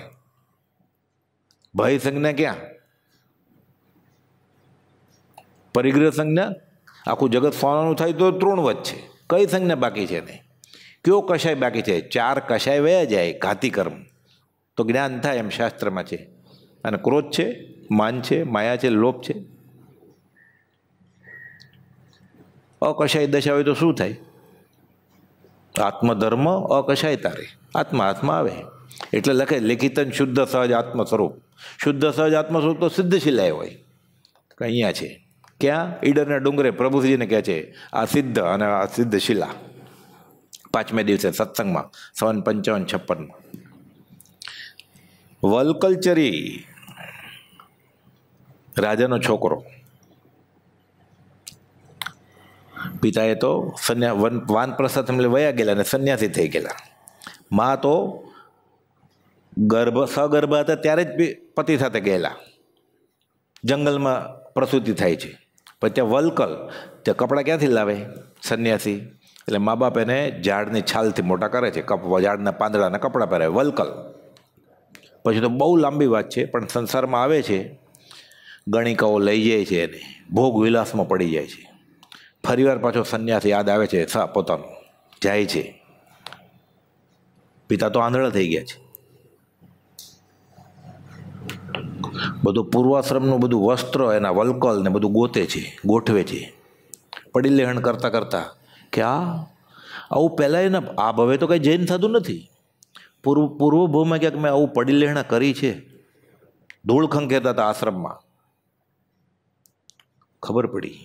ભય સંજ્ઞા ક્યાં પરિગ્રહ સંજ્ઞા આખું જગત સોનાનું થાય તો ત્રણ છે કઈ સંજ્ઞા બાકી છે નહીં કયો કશાય બાકી છે ચાર કશાય વયા જાય ઘાતિકર્મ તો જ્ઞાન થાય એમ શાસ્ત્રમાં છે અને ક્રોધ છે માન છે માયા છે લોભ છે અકશાય દશા હોય તો શું થાય આત્મધર્મ અકશાય તારે આત્મા આત્મા આવે એટલે લખે લેખિતન શુદ્ધ સહજ આત્મ સ્વરૂપ શુદ્ધ સહજ આત્મ સ્વરૂપ તો સિદ્ધ શિલાય હોય અહીંયા છે ક્યાં ઈડરના ડુંગરે પ્રભુજીને કહે છે આ સિદ્ધ અને આ સિદ્ધ શિલા પાંચમે દિવસે સત્સંગમાં સવન પંચાવન છપ્પનમાં વલકલચરી રાજાનો છોકરો પિતાએ તો સંન્યા વન વાનપ્રસાદ એમને વયા ગયેલા અને સંન્યાસી થઈ ગયેલા મા તો ગર્ભ સગર્ભ હતા ત્યારે જ પતિ સાથે ગયેલા જંગલમાં પ્રસૂતિ થાય છે પછી ત્યાં વલકલ ત્યાં કપડાં ક્યાંથી લાવે સંન્યાસી એટલે મા બાપ એને ઝાડની છાલથી મોટા કરે છે કપ ઝાડના પાંદડાના કપડાં પહેરાવે વલકલ પછી તો બહુ લાંબી વાત છે પણ સંસારમાં આવે છે ગણિકાઓ લઈ જાય છે એને ભોગ વિલાસમાં પડી જાય છે ફરીવાર પાછો સંન્યાસ યાદ આવે છે સા પોતાનો જાય છે પિતા તો આંધળા થઈ ગયા છે બધું પૂર્વાશ્રમનું બધું વસ્ત્ર એના વલકલ ને બધું ગોતે છે ગોઠવે છે પડીલેહણ કરતાં કરતાં કે આ આવું પહેલાં એના આ ભવે તો કંઈ જૈન થતું નથી પૂર્વ પૂર્વભૂમાં ક્યાંક મેં આવું પડીલેહણ કરી છે ધૂળ ખંખેરતા હતા આશ્રમમાં ખબર પડી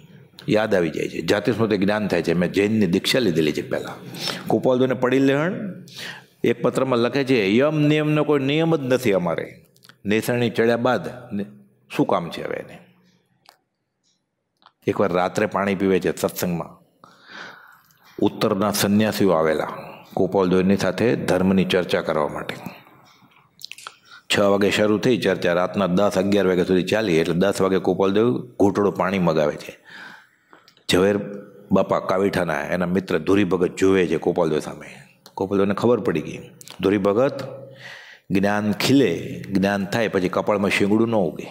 યાદ આવી જાય છે જાતે સ્મૃતિ જ્ઞાન થાય છે મેં જૈનની દીક્ષા લીધેલી છે પહેલાં કુપાલદોને પડી લેહણ એક પત્રમાં લખે છે યમ નિયમનો કોઈ નિયમ જ નથી અમારે નેસરણી ચડ્યા બાદ શું કામ છે હવે એને એકવાર રાત્રે પાણી પીવે છે સત્સંગમાં ઉત્તરના સંન્યાસીઓ આવેલા કુપાલદોની સાથે ધર્મની ચર્ચા કરવા માટે છ વાગે શરૂ થઈ ચર્ચા રાતના દસ અગિયાર વાગ્યા સુધી ચાલી એટલે દસ વાગે ગોપાલદેવ ઘૂંટડો પાણી મગાવે છે ઝવેર બાપા કાવીઠાના એના મિત્ર ધુરી જુએ છે ગોપાલદેવ સામે ગોપાલદેવને ખબર પડી ગઈ ધુરી ભગત જ્ઞાન ખીલે જ્ઞાન થાય પછી કપાળમાં શીંગડું ન ઉગે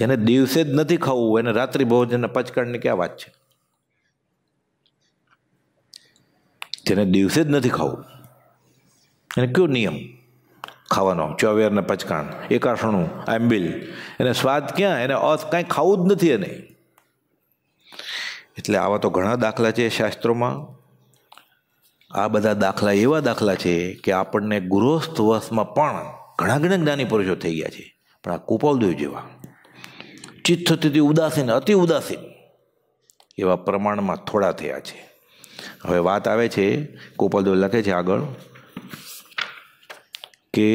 જેને દિવસે જ નથી ખાવું એને રાત્રિ ભોજનના પચકાળની ક્યાં વાત છે જેને દિવસે જ નથી ખાવું એને કયો નિયમ ખાવાનો ચોવેરને પચકાણ એકાસણું આંબિલ એને સ્વાદ ક્યાં એને અસ કાંઈ ખાવું જ નથી એને એટલે આવા તો ઘણા દાખલા છે શાસ્ત્રોમાં આ બધા દાખલા એવા દાખલા છે કે આપણને ગૃહસ્થ વશમાં પણ ઘણા ઘણા જ્ઞાની પુરુષો થઈ ગયા છે પણ આ કુપાલદેવ જેવા ચિત્ત તિથિ ઉદાસીન અતિ ઉદાસીન એવા પ્રમાણમાં થોડા થયા છે હવે વાત આવે છે ગોપાલદેવ લખે છે આગળ કે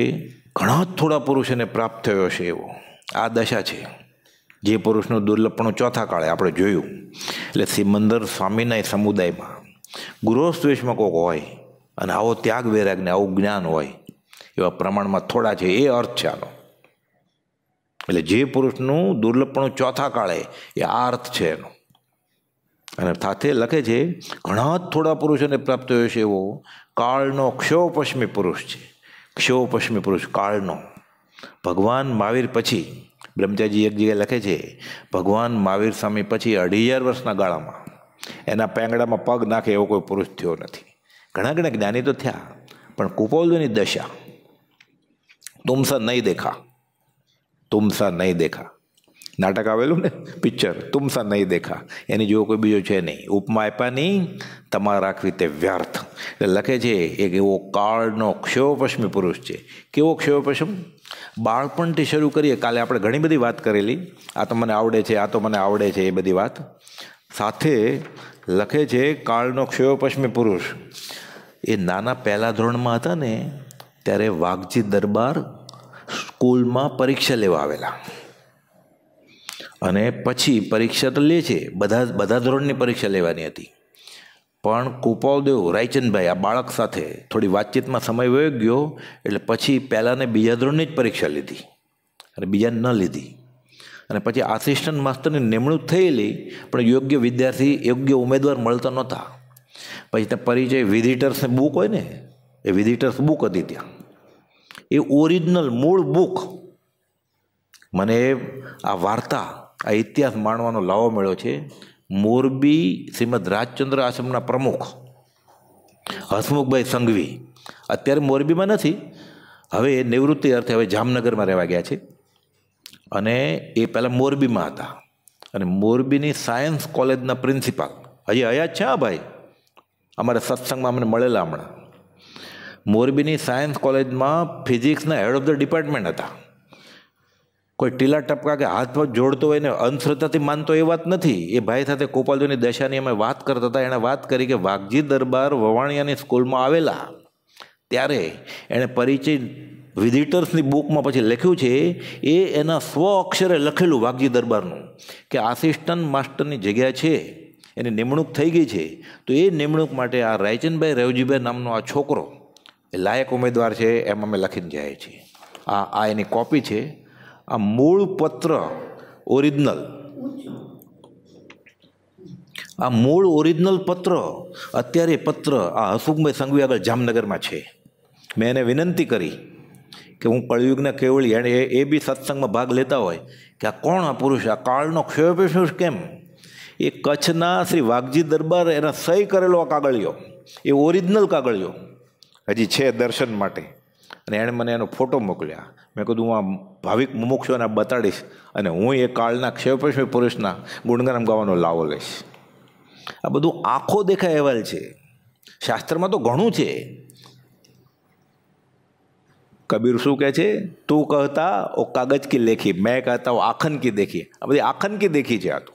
ઘણા જ થોડા પુરુષોને પ્રાપ્ત થયો છે એવો આ દશા છે જે પુરુષનું દુર્લભપણું ચોથા કાળે આપણે જોયું એટલે સિમંદર સ્વામીના એ સમુદાયમાં ગૃહસ્વેશમાં કોક હોય અને આવો ત્યાગ વૈરાગને આવું જ્ઞાન હોય એવા પ્રમાણમાં થોડા છે એ અર્થ છે આનો એટલે જે પુરુષનું દુર્લભપણું ચોથા કાળે એ આ અર્થ છે એનો અને સાથે લખે છે ઘણા જ થોડા પુરુષોને પ્રાપ્ત થયો છે એવો કાળનો ક્ષોપશ્મી પુરુષ છે ક્ષોપશ્મી પુરુષ કાળનો ભગવાન મહાવીર પછી બ્રહ્મચારીજી એક જગ્યાએ લખે છે ભગવાન મહાવીર સ્વામી પછી અઢી હજાર વર્ષના ગાળામાં એના પેંગડામાં પગ નાખે એવો કોઈ પુરુષ થયો નથી ઘણા ઘણા જ્ઞાની તો થયા પણ કુપોલની દશા તુમસા નહીં દેખા તુમસા નહીં દેખા નાટક આવેલું ને પિક્ચર તુમસા નહીં દેખા એની જેવો કોઈ બીજો છે નહીં ઉપમા આપ્યા નહીં તમારા રાખવી તે વ્યર્થ એટલે લખે છે એક એવો કાળનો ક્ષયોપશ્મી પુરુષ છે કેવો ક્ષયોપશમ બાળપણથી શરૂ કરીએ કાલે આપણે ઘણી બધી વાત કરેલી આ તો મને આવડે છે આ તો મને આવડે છે એ બધી વાત સાથે લખે છે કાળનો ક્ષયોપશ્મી પુરુષ એ નાના પહેલા ધોરણમાં હતા ને ત્યારે વાઘજી દરબાર સ્કૂલમાં પરીક્ષા લેવા આવેલા અને પછી પરીક્ષા તો લે છે બધા બધા ધોરણની પરીક્ષા લેવાની હતી પણ કુપાવદેવ રાયચંદભાઈ આ બાળક સાથે થોડી વાતચીતમાં સમય વયો ગયો એટલે પછી પહેલાંને બીજા ધોરણની જ પરીક્ષા લીધી અને બીજાને ન લીધી અને પછી આસિસ્ટન્ટ માસ્ટરની નિમણૂક થયેલી પણ યોગ્ય વિદ્યાર્થી યોગ્ય ઉમેદવાર મળતા નહોતા પછી ત્યાં પરિચય વિઝિટર્સને બુક હોય ને એ વિઝિટર્સ બુક હતી ત્યાં એ ઓરિજિનલ મૂળ બુક મને આ વાર્તા આ ઇતિહાસ માણવાનો લાવો મળ્યો છે મોરબી શ્રીમદ રાજચંદ્ર આશ્રમના પ્રમુખ હસમુખભાઈ સંઘવી અત્યારે મોરબીમાં નથી હવે નિવૃત્તિ અર્થે હવે જામનગરમાં રહેવા ગયા છે અને એ પહેલાં મોરબીમાં હતા અને મોરબીની સાયન્સ કોલેજના પ્રિન્સિપાલ હજી હયાત છે હા ભાઈ અમારા સત્સંગમાં અમને મળેલા હમણાં મોરબીની સાયન્સ કોલેજમાં ફિઝિક્સના હેડ ઓફ ધ ડિપાર્ટમેન્ટ હતા કોઈ ટીલા ટપકા કે હાથ પગ જોડતો હોય ને અંધશ્રદ્ધાથી માનતો એ વાત નથી એ ભાઈ સાથે ગોપાલજીની દશાની અમે વાત કરતા હતા એણે વાત કરી કે વાઘજી દરબાર વવાણિયાની સ્કૂલમાં આવેલા ત્યારે એણે પરિચય વિઝિટર્સની બુકમાં પછી લખ્યું છે એ એના સ્વ અક્ષરે લખેલું વાઘજી દરબારનું કે આસિસ્ટન્ટ માસ્ટરની જગ્યા છે એની નિમણૂક થઈ ગઈ છે તો એ નિમણૂક માટે આ રાયચંદભાઈ રેવજીભાઈ નામનો આ છોકરો એ લાયક ઉમેદવાર છે એમ અમે લખીને જાય છીએ આ આ એની કોપી છે આ મૂળ પત્ર ઓરિજિનલ આ મૂળ ઓરિજિનલ પત્ર અત્યારે પત્ર આ હસુખભાઈ સંઘવી આગળ જામનગરમાં છે મેં એને વિનંતી કરી કે હું કળયુગના કેવળી એણે એ બી સત્સંગમાં ભાગ લેતા હોય કે આ કોણ આ પુરુષ આ કાળનો ક્ષયોપેશ કેમ એ કચ્છના શ્રી વાઘજી દરબાર એના સહી કરેલો આ કાગળિયો એ ઓરિજિનલ કાગળિયો હજી છે દર્શન માટે અને એણે મને એનો ફોટો મોકલ્યા મેં કીધું હું આ ભાવિક મુમુક્ષોને બતાડીશ અને હું એ કાળના ક્ષેપસ્વી પુરુષના ગુણગાન ગાવાનો લાવો લઈશ આ બધું આંખો દેખાય અહેવાલ છે શાસ્ત્રમાં તો ઘણું છે કબીર શું કહે છે તું કહેતા ઓ કાગજ કી લેખી મેં કહેતા ઓ આખન કી દેખી આ બધી આખન કી દેખી છે આ તો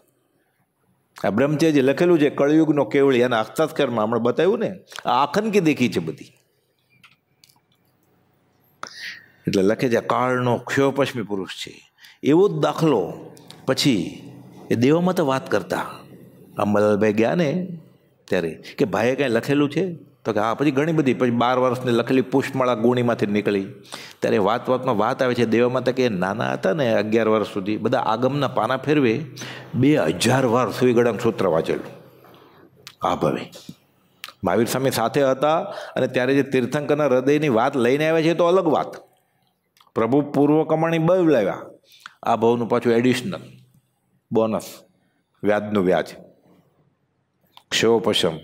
આ બ્રહ્મચર્ય લખેલું છે કળયુગનો કેવળી એના હસ્તાક્ષરમાં હમણાં બતાવ્યું ને આ આખન કી દેખી છે બધી એટલે લખે છે કાળનો ક્ષયોપશ્મી પુરુષ છે એવો જ દાખલો પછી એ દેવામાં તો વાત કરતા આ મલાલભાઈ ગયા ને ત્યારે કે ભાઈએ કાંઈ લખેલું છે તો કે હા પછી ઘણી બધી પછી બાર વર્ષને લખેલી પુષ્પમાળા ગુણીમાંથી નીકળી ત્યારે વાત વાતમાં વાત આવે છે દેવામાં તો કે નાના હતા ને અગિયાર વર્ષ સુધી બધા આગમના પાના ફેરવે બે હજાર વાર સુઈગળાનું સૂત્ર વાંચેલું આ ભાવે મહાવીર સ્વામી સાથે હતા અને ત્યારે જે તીર્થંકરના હૃદયની વાત લઈને આવે છે તો અલગ વાત પ્રભુ પૂર્વ કમાણી બહુ લાવ્યા આ ભાવનું પાછું એડિશનલ બોનસ વ્યાજનું વ્યાજ ક્ષયોપશમ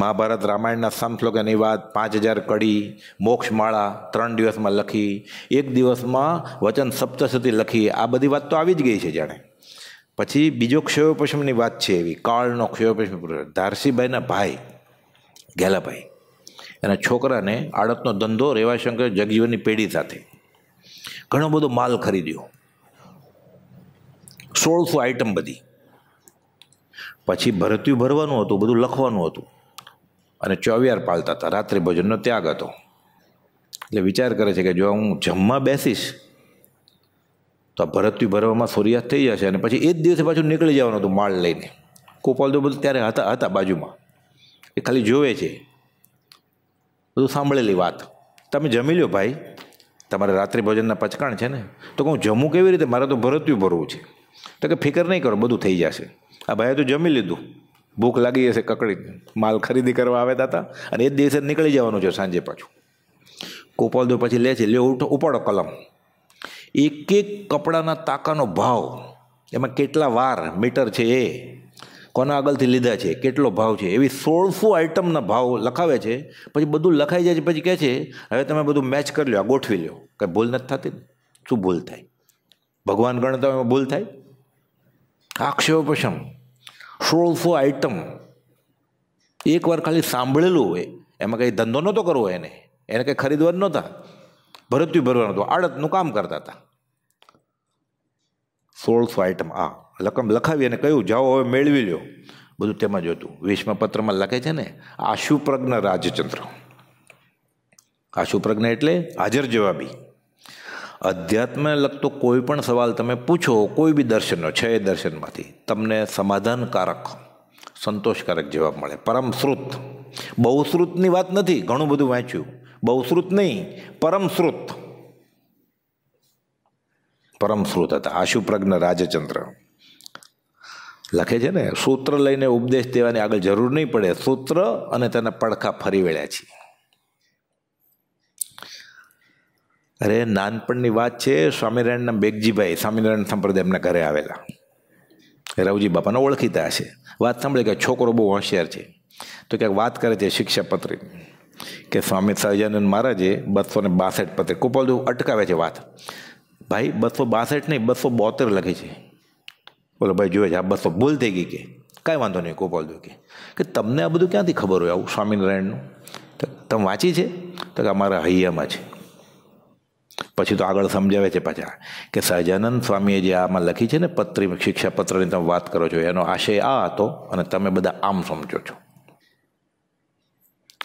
મહાભારત રામાયણના સમશ્લોકની વાત પાંચ હજાર કડી મોક્ષમાળા ત્રણ દિવસમાં લખી એક દિવસમાં વચન સપ્તસતી લખી આ બધી વાત તો આવી જ ગઈ છે જાણે પછી બીજો ક્ષયોપશમની વાત છે એવી કાળનો ક્ષયોપશમ ધારસીભાઈના ભાઈ ગેલાભાઈ એના છોકરાને આડતનો ધંધો રેવાશંકર જગજીવનની પેઢી સાથે ઘણો બધો માલ ખરીદ્યો સોળસો આઈટમ બધી પછી ભરત્યું ભરવાનું હતું બધું લખવાનું હતું અને ચોવિયાર પાલતા હતા રાત્રે ભોજનનો ત્યાગ હતો એટલે વિચાર કરે છે કે જો હું જમવા બેસીશ તો આ ભરત્યું ભરવામાં સૂર્યાસ્ત થઈ જશે અને પછી એ જ દિવસે પાછું નીકળી જવાનું હતું માળ લઈને કોપાલ તો બધું ત્યારે હતા હતા બાજુમાં એ ખાલી જોવે છે બધું સાંભળેલી વાત તમે જમી લો ભાઈ તમારે રાત્રિ ભોજનના પચકાણ છે ને તો કહું જમું કેવી રીતે મારે તો ભરત્યું ભરવું છે તો કે ફિકર નહીં કરો બધું થઈ જશે આ ભાઈએ તો જમી લીધું ભૂખ લાગી જશે કકડી માલ ખરીદી કરવા આવ્યા હતા અને એ જ દિવસે નીકળી જવાનું છે સાંજે પાછું કોપાલદો પછી લે છે લ્યો ઉઠો ઉપાડો કલમ એક એક કપડાના તાકાનો ભાવ એમાં કેટલા વાર મીટર છે એ કોના આગળથી લીધા છે કેટલો ભાવ છે એવી સોળસો આઇટમના ભાવ લખાવે છે પછી બધું લખાઈ જાય છે પછી કહે છે હવે તમે બધું મેચ કરી લો આ ગોઠવી લો કંઈ ભૂલ નથી થતી ને શું ભૂલ થાય ભગવાન ગણતા એમાં ભૂલ થાય આક્ષેપશમ સોળસો આઇટમ એકવાર ખાલી સાંભળેલું હોય એમાં કંઈ ધંધો નહોતો કરવો એને એને કંઈ ખરીદવા નહોતા ભરત્યું ભરવાનું હતું આડતનું કામ કરતા હતા સોળસો આઈટમ આ લખમ લખાવી અને કહ્યું જાઓ હવે મેળવી લ્યો બધું તેમાં જ હતું વીસમા પત્રમાં લખે છે ને આશુપ્રજ્ઞ રાજચંદ્ર આશુપ્રજ્ઞ એટલે હાજર જવાબી અધ્યાત્મને લગતો કોઈ પણ સવાલ તમે પૂછો કોઈ બી દર્શનનો છે એ દર્શનમાંથી તમને સમાધાનકારક સંતોષકારક જવાબ મળે પરમશ્રુત બહુશ્રુતની વાત નથી ઘણું બધું વાંચ્યું બહુશ્રુત નહીં પરમશ્રુત પરમશ્રુત હતા આશુપ્રજ્ઞ રાજચંદ્ર લખે છે ને સૂત્ર લઈને ઉપદેશ દેવાની આગળ જરૂર નહીં પડે સૂત્ર અને તેના પડખા ફરી વળ્યા છે અરે નાનપણની વાત છે સ્વામિનારાયણના બેગજીભાઈ સ્વામિનારાયણ સંપ્રદાય એમના ઘરે આવેલા રવજી બાપાને ઓળખીતા હશે વાત સાંભળે કે છોકરો બહુ હોશિયાર છે તો ક્યાંક વાત કરે છે શિક્ષાપત્રી કે સ્વામી સહજાનંદ મહારાજે બસો ને બાસઠ પત્રી કુપલદેવ અટકાવે છે વાત ભાઈ બસો બાસઠ નહીં બસો બોતેર લખી છે બોલો ભાઈ જોઈએ છે આ બસો ભૂલ થઈ ગઈ કે કાંઈ વાંધો નહીં ગોપાલ દો કે તમને આ બધું ક્યાંથી ખબર હોય આવું સ્વામિનારાયણનું તો તમે વાંચી છે તો કે અમારા હૈયામાં છે પછી તો આગળ સમજાવે છે પાછા કે સહજાનંદ સ્વામીએ જે આમાં લખી છે ને પત્રી પત્રની તમે વાત કરો છો એનો આશય આ હતો અને તમે બધા આમ સમજો છો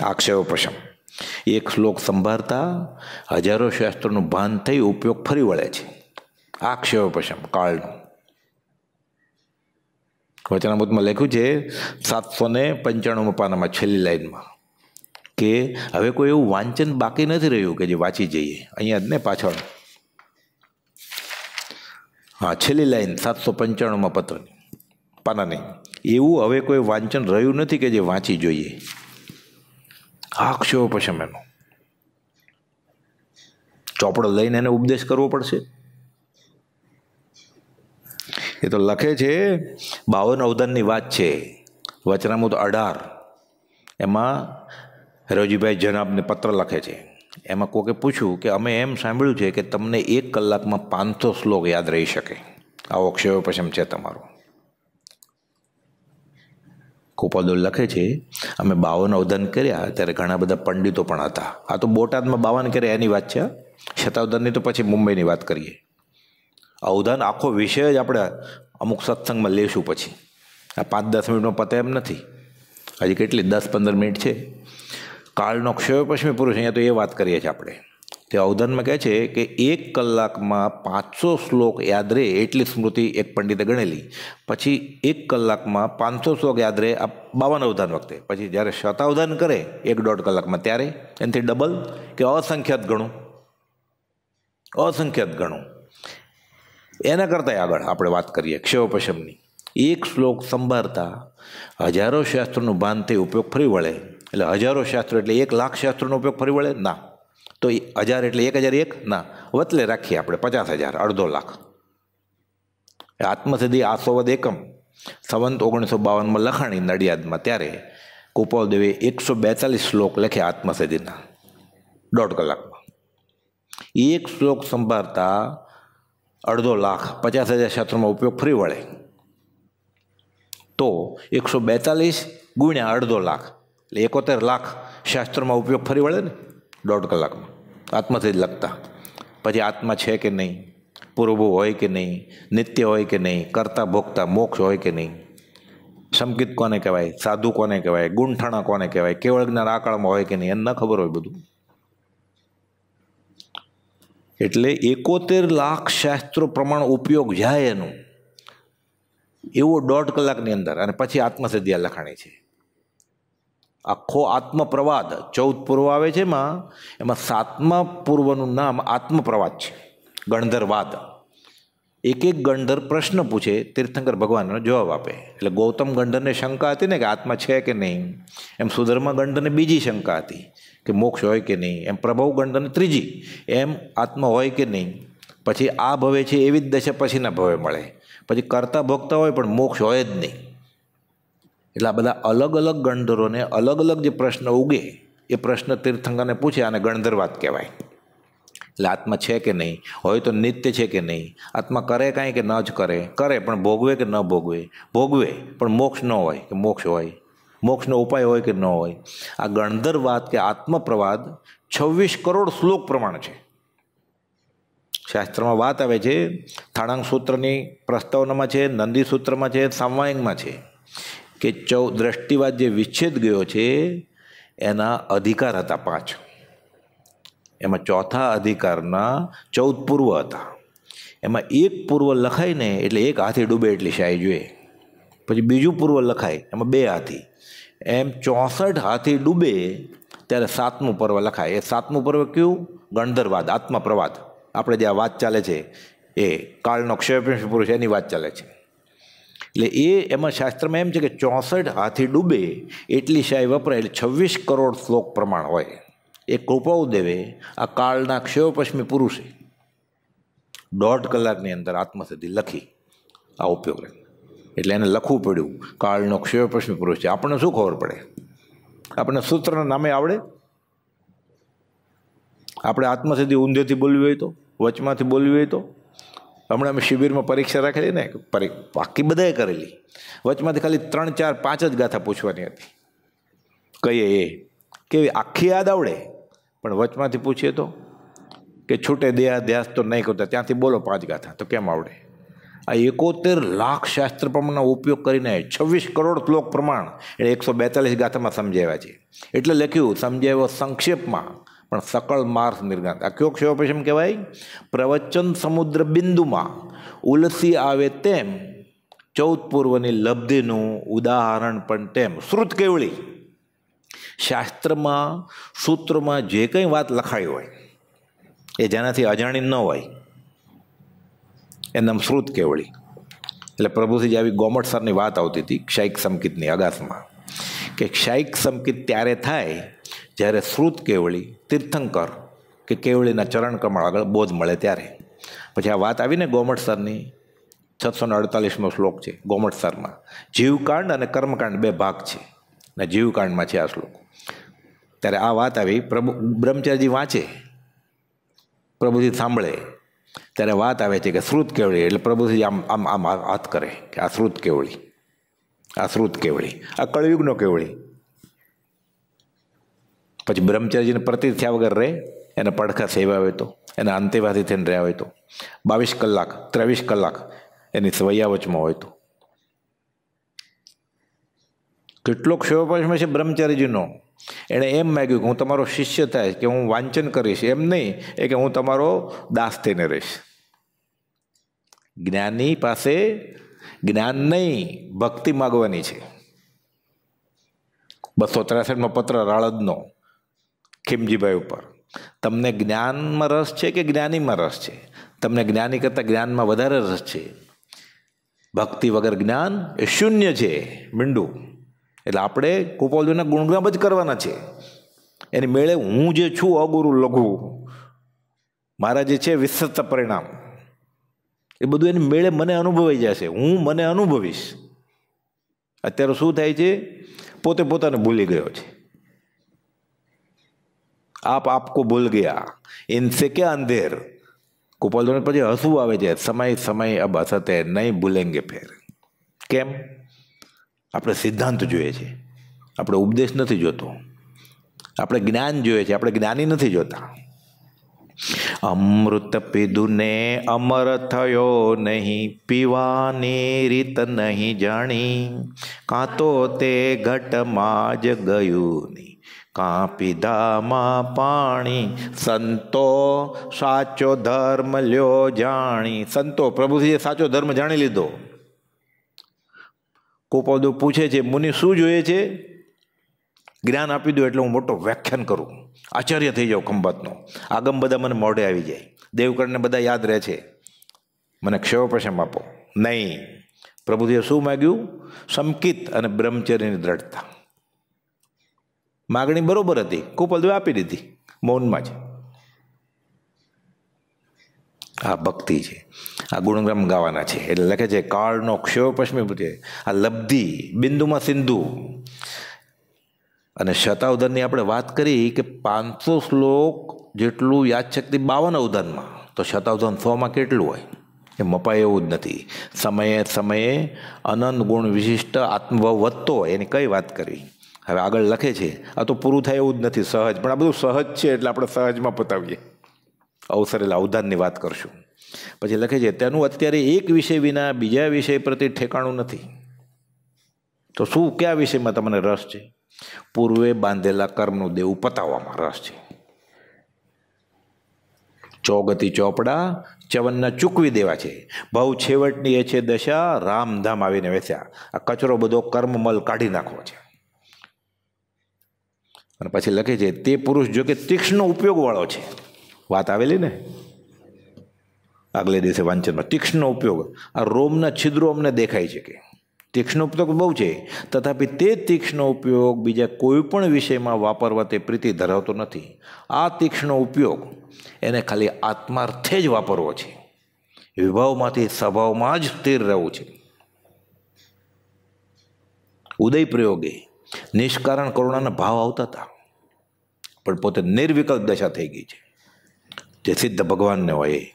આક્ષેપ પ્રશમ એક શ્લોક સંભાળતા હજારો શાસ્ત્રોનું ભાન થઈ ઉપયોગ ફરી વળે છે આક્ષેપ પ્રશમ કાળનું વચનામૃતમાં લખ્યું છે સાતસો ને પંચાણું પાનામાં છેલ્લી લાઇનમાં કે હવે કોઈ એવું વાંચન બાકી નથી રહ્યું કે જે વાંચી જઈએ અહીંયા જ ને પાછળ હા છેલ્લી લાઈન સાતસો પંચાણુંમાં પત્રની પાનાની એવું હવે કોઈ વાંચન રહ્યું નથી કે જે વાંચી જોઈએ આક્ષેપ છે મેનો ચોપડો લઈને એને ઉપદેશ કરવો પડશે એ તો લખે છે બાવન અવદાનની વાત છે વચનામૃત અઢાર એમાં રવજીભાઈ જનાબને પત્ર લખે છે એમાં કોકે પૂછ્યું કે અમે એમ સાંભળ્યું છે કે તમને એક કલાકમાં પાંચસો શ્લોક યાદ રહી શકે આવો અક્ષયો પશ્ચિમ છે તમારો કોપાદોલ લખે છે અમે બાવન અવધાન કર્યા ત્યારે ઘણા બધા પંડિતો પણ હતા આ તો બોટાદમાં બાવન કર્યા એની વાત છે શતાવધાનની તો પછી મુંબઈની વાત કરીએ આ ઉદાહરણ આખો વિષય જ આપણે અમુક સત્સંગમાં લેશું પછી આ પાંચ દસ મિનિટમાં પતે એમ નથી હજી કેટલી દસ પંદર મિનિટ છે કાળનો ક્ષય પશ્ચિમી પુરુષ અહીંયા તો એ વાત કરીએ છીએ આપણે તે અવધાનમાં કહે છે કે એક કલાકમાં પાંચસો શ્લોક યાદ રહે એટલી સ્મૃતિ એક પંડિતે ગણેલી પછી એક કલાકમાં પાંચસો શ્લોક યાદ રહે આ બાવન અવધાન વખતે પછી જ્યારે શતાવધાન કરે એક દોઢ કલાકમાં ત્યારે એનાથી ડબલ કે અસંખ્યાત ગણું અસંખ્યાત ગણું એના કરતાંય આગળ આપણે વાત કરીએ ક્ષયોપશમની એક શ્લોક સંભાળતા હજારો શાસ્ત્રનું ભાન તે ઉપયોગ ફરી વળે એટલે હજારો શાસ્ત્રો એટલે એક લાખ શાસ્ત્રોનો ઉપયોગ ફરી વળે ના તો એ હજાર એટલે એક હજાર એક ના વતલે રાખીએ આપણે પચાસ હજાર અડધો લાખ આત્મસિદ્ધિ આસોવદ એકમ સંવંત ઓગણીસો બાવનમાં લખાણી નડિયાદમાં ત્યારે કુપાવદેવે એકસો બેતાલીસ શ્લોક લખ્યા આત્મસિદ્ધિના દોઢ કલાકમાં એક શ્લોક સંભાળતા અડધો લાખ પચાસ હજાર ક્ષેત્રમાં ઉપયોગ ફ્રી વળે તો એકસો બેતાલીસ ગુણ્યા અડધો લાખ એટલે એકોતેર લાખ શાસ્ત્રમાં ઉપયોગ ફરી વળે ને દોઢ કલાકમાં આત્માથી જ લખતા પછી આત્મા છે કે નહીં પૂર્વભૂ હોય કે નહીં નિત્ય હોય કે નહીં કરતા ભોગતા મોક્ષ હોય કે નહીં સંકિત કોને કહેવાય સાધુ કોને કહેવાય ગુંઠાણા કોને કહેવાય કેવળ જ્ઞાન આકળમાં હોય કે નહીં એને ન ખબર હોય બધું એટલે એકોતેર લાખ શાસ્ત્રો પ્રમાણ ઉપયોગ જાય એનું એવો દોઢ કલાકની અંદર અને પછી આત્મસિદ્ધિયા લખાણી છે આખો આત્મપ્રવાદ ચૌદ પૂર્વ આવે છે એમાં એમાં સાતમા પૂર્વનું નામ આત્મપ્રવાદ છે ગણધરવાદ એક એક ગણધર પ્રશ્ન પૂછે તીર્થંકર ભગવાનનો જવાબ આપે એટલે ગૌતમ ગંડરને શંકા હતી ને કે આત્મા છે કે નહીં એમ સુધર્મા ગંડરને બીજી શંકા હતી કે મોક્ષ હોય કે નહીં એમ પ્રભવ ગંડરને ત્રીજી એમ આત્મા હોય કે નહીં પછી આ ભવે છે એવી જ દશા પછીના ભવે મળે પછી કરતા ભોગતા હોય પણ મોક્ષ હોય જ નહીં એટલે આ બધા અલગ અલગ ગણધરોને અલગ અલગ જે પ્રશ્ન ઉગે એ પ્રશ્ન તીર્થંકરને પૂછે અને આને વાત કહેવાય એટલે આત્મા છે કે નહીં હોય તો નિત્ય છે કે નહીં આત્મા કરે કાંઈ કે ન જ કરે કરે પણ ભોગવે કે ન ભોગવે ભોગવે પણ મોક્ષ ન હોય કે મોક્ષ હોય મોક્ષનો ઉપાય હોય કે ન હોય આ ગણધરવાદ કે આત્મપ્રવાદ છવ્વીસ કરોડ શ્લોક પ્રમાણ છે શાસ્ત્રમાં વાત આવે છે થાણાંગ સૂત્રની પ્રસ્તાવનામાં છે નંદી સૂત્રમાં છે સામવાયિકમાં છે કે ચૌ દ્રષ્ટિવાદ જે વિચ્છેદ ગયો છે એના અધિકાર હતા પાંચ એમાં ચોથા અધિકારના ચૌદ પૂર્વ હતા એમાં એક પૂર્વ લખાય ને એટલે એક હાથી ડૂબે એટલી શાહી જોઈએ પછી બીજું પૂર્વ લખાય એમાં બે હાથી એમ ચોસઠ હાથી ડૂબે ત્યારે સાતમું પર્વ લખાય એ સાતમું પર્વ કયું ગણધરવાદ આત્મપ્રવાદ આપણે જે આ વાત ચાલે છે એ કાળનો ક્ષયપેશ પુરુષ એની વાત ચાલે છે એટલે એ એમાં શાસ્ત્રમાં એમ છે કે ચોસઠ હાથી ડૂબે એટલી શાહી વપરાય એટલે છવ્વીસ કરોડ શ્લોક પ્રમાણ હોય એ કૃપાઉદેવે આ કાળના ક્ષયોપશ્મી પુરુષે દોઢ કલાકની અંદર આત્મસિદ્ધિ લખી આ ઉપયોગ એટલે એને લખવું પડ્યું કાળનો ક્ષયોપશ્મી પુરુષ છે આપણને શું ખબર પડે આપણને સૂત્રના નામે આવડે આપણે આત્મસિદ્ધિ ઊંધેથી બોલવી હોય તો વચમાંથી બોલવી હોય તો હમણાં અમે શિબિરમાં પરીક્ષા રાખેલી ને બાકી બધાએ કરેલી વચમાંથી ખાલી ત્રણ ચાર પાંચ જ ગાથા પૂછવાની હતી કહીએ એ કેવી આખી યાદ આવડે પણ વચમાંથી પૂછીએ તો કે છૂટે દેહા ધ્યાસ તો નહીં કરતા ત્યાંથી બોલો પાંચ ગાથા તો કેમ આવડે આ એકોતેર લાખ શાસ્ત્ર પ્રમાણનો ઉપયોગ કરીને છવ્વીસ કરોડ શ્લોક પ્રમાણ એટલે એકસો બેતાલીસ ગાથામાં સમજાવ્યા છે એટલે લખ્યું સમજાવ્યો સંક્ષેપમાં પણ સકળ માર્સ નિર્ગાંત આ કયો ક્ષેપ એમ કહેવાય પ્રવચન સમુદ્ર બિંદુમાં ઉલસી આવે તેમ ચૌદ પૂર્વની લબ્ધિનું ઉદાહરણ પણ તેમ શ્રુત કેવળી શાસ્ત્રમાં સૂત્રમાં જે કંઈ વાત લખાઈ હોય એ જેનાથી અજાણી ન હોય એનામ શ્રુત કેવળી એટલે પ્રભુથી જે આવી ગોમટ સરની વાત આવતી હતી ક્ષૈક સંકિતની અગાસમાં કે ક્ષૈક સંકિત ત્યારે થાય જ્યારે શ્રુત કેવળી તીર્થંકર કે કેવળીના ચરણ કમળ આગળ બોધ મળે ત્યારે પછી આ વાત આવીને ગોમટ સરની છસો ને અડતાલીસમો શ્લોક છે ગોમટ સરમાં જીવકાંડ અને કર્મકાંડ બે ભાગ છે અને જીવકાંડમાં છે આ શ્લોક ત્યારે આ વાત આવી પ્રભુ બ્રહ્મચારીજી વાંચે પ્રભુજી સાંભળે ત્યારે વાત આવે છે કે શ્રુત કેવળી એટલે પ્રભુજી આમ આમ આમ હાથ કરે કે આ શ્રુત કેવળી આ શ્રુત કેવળી આ કળયુગનો કેવળી પછી બ્રહ્મચારીજીને પ્રતિ થયા વગર રહે એને પડખા સેવા હોય તો એના અંતેવાથી થઈને રહ્યા હોય તો બાવીસ કલાક ત્રેવીસ કલાક એની વચમાં હોય તો કેટલોક સેવા છે બ્રહ્મચારીજીનો એણે એમ માગ્યું કે હું તમારો શિષ્ય થાય કે હું વાંચન કરીશ એમ નહીં એ કે હું તમારો દાસ થઈને રહીશ જ્ઞાની પાસે જ્ઞાન નહીં ભક્તિ માગવાની છે બસો ત્રેસઠમાં પત્ર રાળદનો ખીમજીભાઈ ઉપર તમને જ્ઞાનમાં રસ છે કે જ્ઞાનીમાં રસ છે તમને જ્ઞાની કરતાં જ્ઞાનમાં વધારે રસ છે ભક્તિ વગર જ્ઞાન એ શૂન્ય છે મીંડું એટલે આપણે ગોપાલજીના ગુણગામ જ કરવાના છે એને મેળે હું જે છું અગુરુ લઘુ મારા જે છે વિસત પરિણામ એ બધું એને મેળે મને અનુભવાઈ જશે હું મને અનુભવીશ અત્યારે શું થાય છે પોતે પોતાને ભૂલી ગયો છે આપ આપકો ભૂલ ગયા ઇનસે ક્યાં અંધેર ગોપાલજીને પછી હસવું આવે છે સમય સમય અબ હસતે નહીં ભૂલેંગે ફેર કેમ આપણે સિદ્ધાંત જોઈએ છે આપણે ઉપદેશ નથી જોતો આપણે જ્ઞાન જોઈએ છે આપણે જ્ઞાની નથી જોતા અમૃત પીધુને અમર થયો નહીં પીવાની રીત નહીં જાણી કાં તો તે ઘટમાં જ ગયું નહીં કાં પીધામાં પાણી સંતો સાચો ધર્મ લ્યો જાણી સંતો પ્રભુજીએ સાચો ધર્મ જાણી લીધો કોપાદો પૂછે છે મુનિ શું જોઈએ છે જ્ઞાન આપી દો એટલે હું મોટો વ્યાખ્યાન કરું આશ્ચર્ય થઈ જાઉં ખંભાતનો આગમ બધા મને મોઢે આવી જાય દેવકરને બધા યાદ રહે છે મને ક્ષયો ક્ષયોપશમ આપો નહીં પ્રભુદેવ શું માગ્યું સંકિત અને બ્રહ્મચર્યની દ્રઢતા માગણી બરોબર હતી કુપલદેવે આપી દીધી મૌનમાં જ આ ભક્તિ છે આ ગુણગ્રામ ગાવાના છે એટલે લખે છે કાળનો ક્ષયો પૂછે આ લબ્ધિ બિંદુમાં સિંધુ અને શતાવધનની આપણે વાત કરી કે પાંચસો શ્લોક જેટલું યાદશક્તિ બાવન અવધાનમાં તો શતાવધન સોમાં કેટલું હોય એ મપાય એવું જ નથી સમયે સમયે અનંત ગુણ વિશિષ્ટ આત્મભાવ વધતો હોય એની કઈ વાત કરવી હવે આગળ લખે છે આ તો પૂરું થાય એવું જ નથી સહજ પણ આ બધું સહજ છે એટલે આપણે સહજમાં પતાવીએ અવસરેલા લાવધાનની વાત કરશું પછી લખે છે તેનું અત્યારે એક વિષય વિના બીજા વિષય પ્રત્યે ઠેકાણું નથી તો શું કયા વિષયમાં તમને રસ છે પૂર્વે બાંધેલા કર્મનું દેવું પતાવવામાં રસ છે ચોગતી ચોપડા ચવનના ચૂકવી દેવા છે ભાવ છેવટની એ છે દશા રામધામ આવીને વેચ્યા આ કચરો બધો કર્મમલ કાઢી નાખવો છે અને પછી લખે છે તે પુરુષ જોકે તીક્ષ્ણ ઉપયોગવાળો છે વાત આવેલી ને આગલે દિવસે વાંચનમાં તીક્ષ્ણનો ઉપયોગ આ રોમના છિદ્રો અમને દેખાય છે કે તીક્ષ્ણ ઉપયોગ બહુ છે તથાપિ તે તીક્ષ્ણ ઉપયોગ બીજા કોઈ પણ વિષયમાં વાપરવા તે પ્રીતિ ધરાવતો નથી આ તીક્ષ્ણ ઉપયોગ એને ખાલી આત્માર્થે જ વાપરવો છે વિભાવમાંથી સ્વભાવમાં જ સ્થિર રહેવું છે ઉદય પ્રયોગે નિષ્કારણ કરુણાના ભાવ આવતા હતા પણ પોતે નિર્વિકલ્પ દશા થઈ ગઈ છે જે સિદ્ધ ભગવાનને હોય એ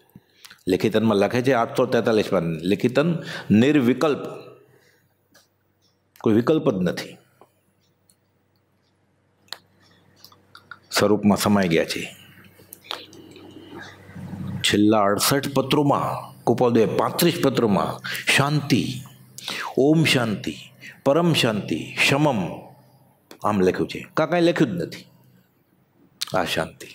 લેખિતનમાં લખે છે આઠસો તેતાલીસમાં લેખિતન નિર્વિકલ્પ કોઈ વિકલ્પ જ નથી સ્વરૂપમાં સમાઈ ગયા છે છેલ્લા અડસઠ પત્રોમાં કુપાલદેવે પાંત્રીસ પત્રોમાં શાંતિ ઓમ શાંતિ પરમ શાંતિ શમમ આમ લખ્યું છે કાંઈ લખ્યું જ નથી આ શાંતિ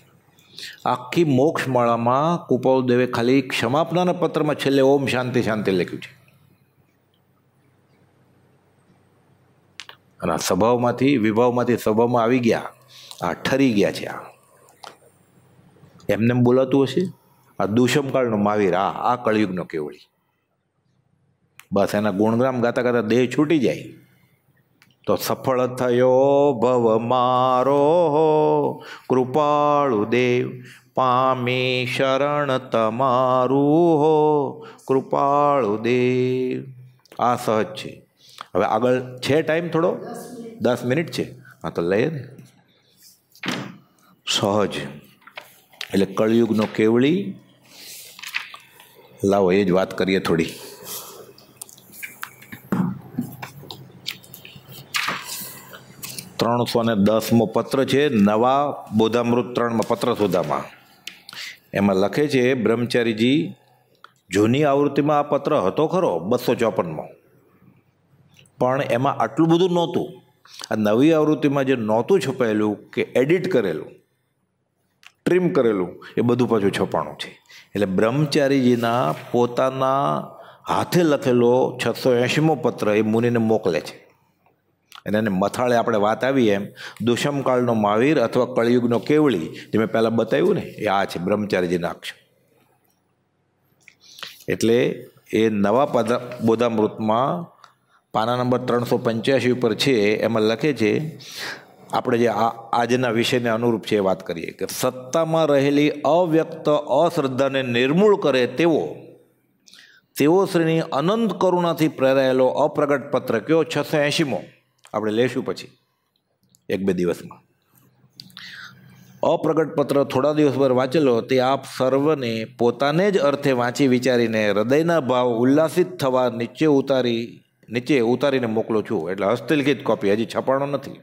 આખી મોક્ષ મોક્ષમાળામાં કુપાલદેવે ખાલી ક્ષમાપનાના પત્રમાં છેલ્લે ઓમ શાંતિ શાંતિ લખ્યું છે અને આ સ્વભાવમાંથી વિભાવમાંથી સ્વભાવમાં આવી ગયા આ ઠરી ગયા છે આ એમને બોલાતું હશે આ દુષમકાળનો માવીર આ આ કળયુગનો કેવળી બસ એના ગુણગ્રામ ગાતા ગાતા દેહ છૂટી જાય તો સફળ થયો ભવ મારો કૃપાળુ દેવ પામે શરણ તમારું હો કૃપાળુ દેવ આ સહજ છે હવે આગળ છે ટાઈમ થોડો દસ મિનિટ છે હા તો લઈએ ને સહજ એટલે કળિયુગનો કેવળી લાવો એ જ વાત કરીએ થોડી ત્રણસો ને દસમો પત્ર છે નવા બોધામૃત ત્રણમાં પત્ર સુધામાં એમાં લખે છે બ્રહ્મચારીજી જૂની આવૃત્તિમાં આ પત્ર હતો ખરો બસો ચોપનમાં પણ એમાં આટલું બધું નહોતું આ નવી આવૃત્તિમાં જે નહોતું છપાયેલું કે એડિટ કરેલું ટ્રીમ કરેલું એ બધું પાછું છપાણું છે એટલે બ્રહ્મચારીજીના પોતાના હાથે લખેલો છસો એંશીમો પત્ર એ મુનિને મોકલે છે અને એને મથાળે આપણે વાત આવી એમ દુષ્મકાળનો મહાવીર અથવા કળિયુગનો કેવળી જે મેં પહેલાં બતાવ્યું ને એ આ છે બ્રહ્મચારીજીના અક્ષર એટલે એ નવા પદા બોધામૃતમાં પાના નંબર ત્રણસો પંચ્યાસી ઉપર છે એમાં લખે છે આપણે જે આ આજના વિષયને અનુરૂપ છે એ વાત કરીએ કે સત્તામાં રહેલી અવ્યક્ત અશ્રદ્ધાને નિર્મૂળ કરે તેવો તેઓ શ્રીની અનંત કરુણાથી પ્રેરાયેલો અપ્રગટ પત્ર કયો છસો એંશીમો આપણે લેશું પછી એક બે દિવસમાં અપ્રગટ પત્ર થોડા દિવસ પર વાંચેલો તે આપ સર્વને પોતાને જ અર્થે વાંચી વિચારીને હૃદયના ભાવ ઉલ્લાસિત થવા નીચે ઉતારી નીચે ઉતારીને મોકલું છું એટલે હસ્તલિખિત કોપી હજી છપાણો નથી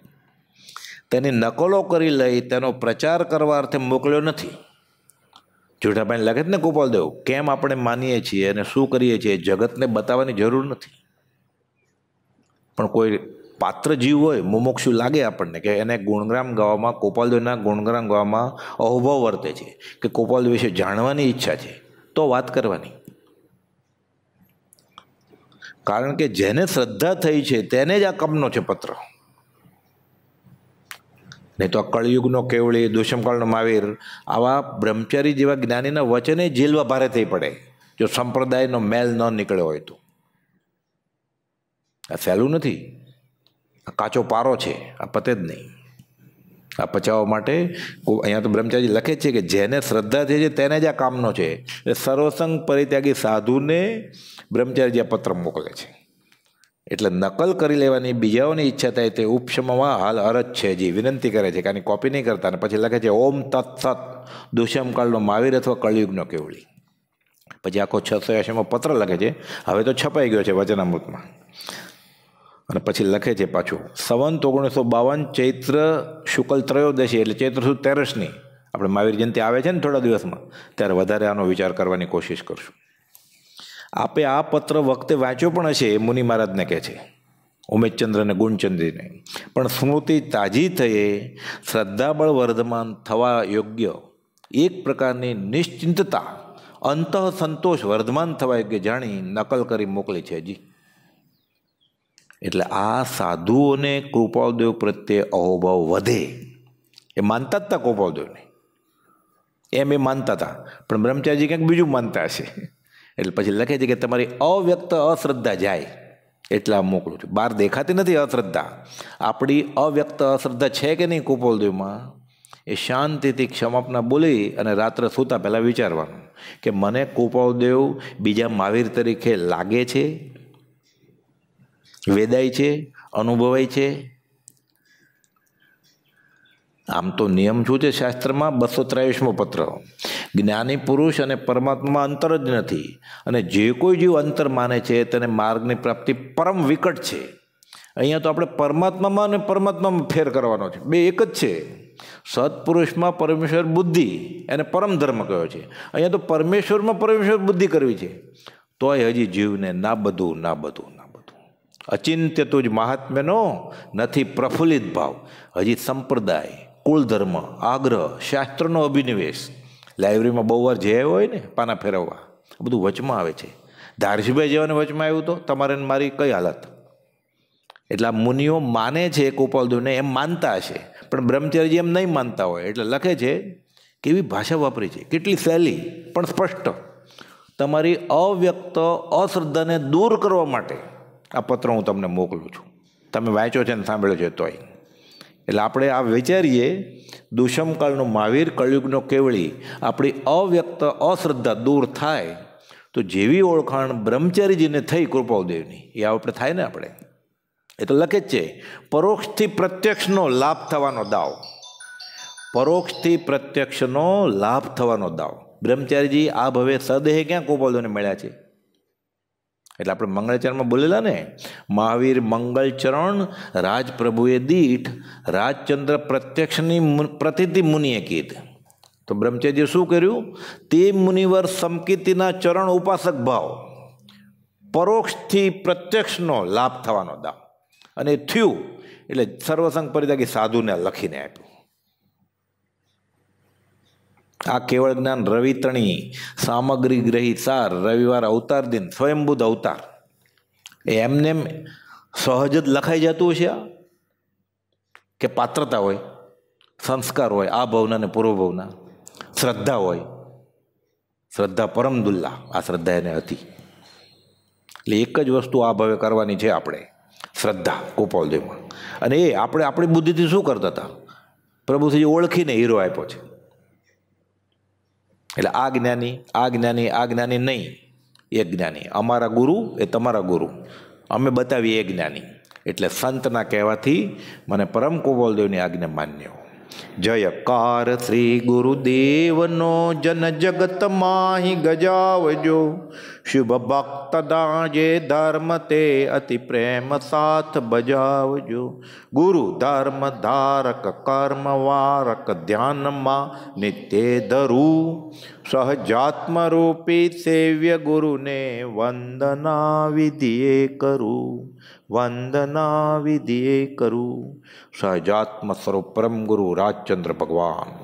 તેની નકલો કરી લઈ તેનો પ્રચાર કરવા અર્થે મોકલ્યો નથી જુઠાભાઈ લખે જ ને ગોપાલદેવ કેમ આપણે માનીએ છીએ અને શું કરીએ છીએ જગતને બતાવવાની જરૂર નથી પણ કોઈ પાત્ર જીવ હોય મુમોક્ષુ લાગે આપણને કે એને ગુણગ્રામ ગાવામાં ગોપાલદેવના ગુણગ્રામ ગાવામાં અહોભાવ વર્તે છે કે ગોપાલદેવ વિશે જાણવાની ઈચ્છા છે તો વાત કરવાની કારણ કે જેને શ્રદ્ધા થઈ છે તેને જ આ કમનો છે પત્ર નહીં તો આ કળયુગનો કેવળી દુષ્મકાળનો માવીર આવા બ્રહ્મચારી જેવા જ્ઞાનીના વચને જેલવા ભારે થઈ પડે જો સંપ્રદાયનો મેલ ન નીકળ્યો હોય તો આ સહેલું નથી કાચો પારો છે આ પતે જ નહીં આ પચાવવા માટે અહીંયા તો બ્રહ્મચારી લખે છે કે જેને શ્રદ્ધા છે છે તેને જ આ કામનો છે એ સર્વસંગ પરિત્યાગી સાધુને બ્રહ્મચારીજી આ પત્ર મોકલે છે એટલે નકલ કરી લેવાની બીજાઓની ઈચ્છા થાય તે ઉપશમમાં હાલ અરજ છે જે વિનંતી કરે છે કે આની કોપી નહીં કરતા અને પછી લખે છે ઓમ તત્સત દુષ્યમ કાળનો માવીર અથવા કળયુગનો કેવળી પછી આખો છસો એસીમાં પત્ર લખે છે હવે તો છપાઈ ગયો છે વચનામૃતમાં અને પછી લખે છે પાછું સંવંત ઓગણીસો બાવન ચૈત્ર શુકલ ત્રયોદશી એટલે ચૈત્ર સુદ તેરસની આપણે મહાવીર જયંતિ આવે છે ને થોડા દિવસમાં ત્યારે વધારે આનો વિચાર કરવાની કોશિશ કરશું આપે આ પત્ર વખતે વાંચ્યો પણ હશે એ મુનિ મહારાજને કહે છે ઉમેશચંદ્ર અને ગુણચંદ્રીને પણ સ્મૃતિ તાજી થયે શ્રદ્ધાબળ વર્ધમાન થવા યોગ્ય એક પ્રકારની નિશ્ચિંતતા અંતઃ સંતોષ વર્ધમાન થવા યોગ્ય જાણી નકલ કરી મોકલી છે જી એટલે આ સાધુઓને કૃપાલદેવ પ્રત્યે અહોભાવ વધે એ માનતા જ હતા કૃપાલદેવને એમ એ માનતા હતા પણ બ્રહ્મચારીજી કંઈક બીજું માનતા હશે એટલે પછી લખે છે કે તમારી અવ્યક્ત અશ્રદ્ધા જાય એટલા મોકલું છું બહાર દેખાતી નથી અશ્રદ્ધા આપણી અવ્યક્ત અશ્રદ્ધા છે કે નહીં કુપોલદેવમાં એ શાંતિથી ક્ષમાપના બોલી અને રાત્રે સૂતા પહેલાં વિચારવાનું કે મને કુપોલદેવ બીજા મહાવીર તરીકે લાગે છે વેદાય છે અનુભવાય છે આમ તો નિયમ શું છે શાસ્ત્રમાં બસો ત્રેવીસમો પત્ર જ્ઞાની પુરુષ અને પરમાત્મામાં અંતર જ નથી અને જે કોઈ જીવ અંતર માને છે તેને માર્ગની પ્રાપ્તિ પરમ વિકટ છે અહીંયા તો આપણે પરમાત્મામાં અને પરમાત્મામાં ફેર કરવાનો છે બે એક જ છે સત્પુરુષમાં પરમેશ્વર બુદ્ધિ એને પરમ ધર્મ કયો છે અહીંયા તો પરમેશ્વરમાં પરમેશ્વર બુદ્ધિ કરવી છે તોય હજી જીવને ના બધું ના બધું અચિંત્ય જ મહાત્મ્યનો નથી પ્રફુલ્લિત ભાવ હજી સંપ્રદાય કુળધર્મ આગ્રહ શાસ્ત્રનો અભિનિવેશ લાઇબ્રેરીમાં બહુ વાર જે હોય ને પાના ફેરવવા બધું વચમાં આવે છે ધારસીભાઈ જેવાને વચમાં આવ્યું તો તમારે મારી કઈ હાલત એટલા મુનિઓ માને છે એક ઉપલબ્ધને એમ માનતા હશે પણ બ્રહ્મચર્યજી એમ નહીં માનતા હોય એટલે લખે છે કેવી ભાષા વાપરી છે કેટલી સહેલી પણ સ્પષ્ટ તમારી અવ્યક્ત અશ્રદ્ધાને દૂર કરવા માટે આ પત્ર હું તમને મોકલું છું તમે વાંચો છે ને સાંભળ્યો છે તોય એટલે આપણે આ વિચારીએ દુષ્મકાળનો મહાવીર કળયુગનો કેવળી આપણી અવ્યક્ત અશ્રદ્ધા દૂર થાય તો જેવી ઓળખાણ બ્રહ્મચારીજીને થઈ કૃપાદેવની એ આપણે થાય ને આપણે એ તો લખે જ છે પરોક્ષથી પ્રત્યક્ષનો લાભ થવાનો દાવ પરોક્ષથી પ્રત્યક્ષનો લાભ થવાનો દાવ બ્રહ્મચારીજી આ ભવે સદેહ ક્યાં કૃપાદેવને મળ્યા છે એટલે આપણે મંગળચરણમાં બોલેલા ને મહાવીર મંગળચરણ રાજપ્રભુએ દીઠ રાજચંદ્ર પ્રત્યક્ષની પ્રતિતિ મુનિએ કીધ તો બ્રહ્મચર્ય શું કર્યું તે મુનિવર સમકીર્તિના ચરણ ઉપાસક ભાવ પરોક્ષથી પ્રત્યક્ષનો લાભ થવાનો દા અને થયું એટલે સર્વસંગ પરિત્યાગી સાધુને લખીને આપ્યું આ કેવળ જ્ઞાન રવિતણી સામગ્રી ગ્રહી સાર રવિવાર અવતાર દિન સ્વયંભૂત અવતાર એમને એમ સહજ જ લખાઈ જતું છે કે પાત્રતા હોય સંસ્કાર હોય આ ભવના ને પૂર્વ ભવના શ્રદ્ધા હોય શ્રદ્ધા પરમ દુલ્લા આ શ્રદ્ધા એને હતી એટલે એક જ વસ્તુ આ ભાવે કરવાની છે આપણે શ્રદ્ધા ગોપાલદેવમાં અને એ આપણે આપણી બુદ્ધિથી શું કરતા હતા પ્રભુથી ઓળખીને હીરો આપ્યો છે એટલે આ જ્ઞાની આ જ્ઞાની આ જ્ઞાની નહીં એ જ્ઞાની અમારા ગુરુ એ તમારા ગુરુ અમે બતાવીએ એ જ્ઞાની એટલે સંતના કહેવાથી મને પરમ કોવલદેવની આજ્ઞા માન્ય જયકાર શ્રી ગુરુદેવનો જન જગત માહી ગજાવજો શુભ ભક્તદા જે ધર્મ તે અતિ પ્રેમ સાથ બજાવજો ગુરુ ધર્મ ધારક કર્મ વારક ધ્યાનમાં નિત્ય ધરું સહજાત્મરૂપી સેવ્ય ગુરુને વંદના વિધિએ કરું વંદના વિધિએ કરું સહજાત્મ સ્વરૂપ પરમ ગુરુ રાજચંદ્ર ભગવાન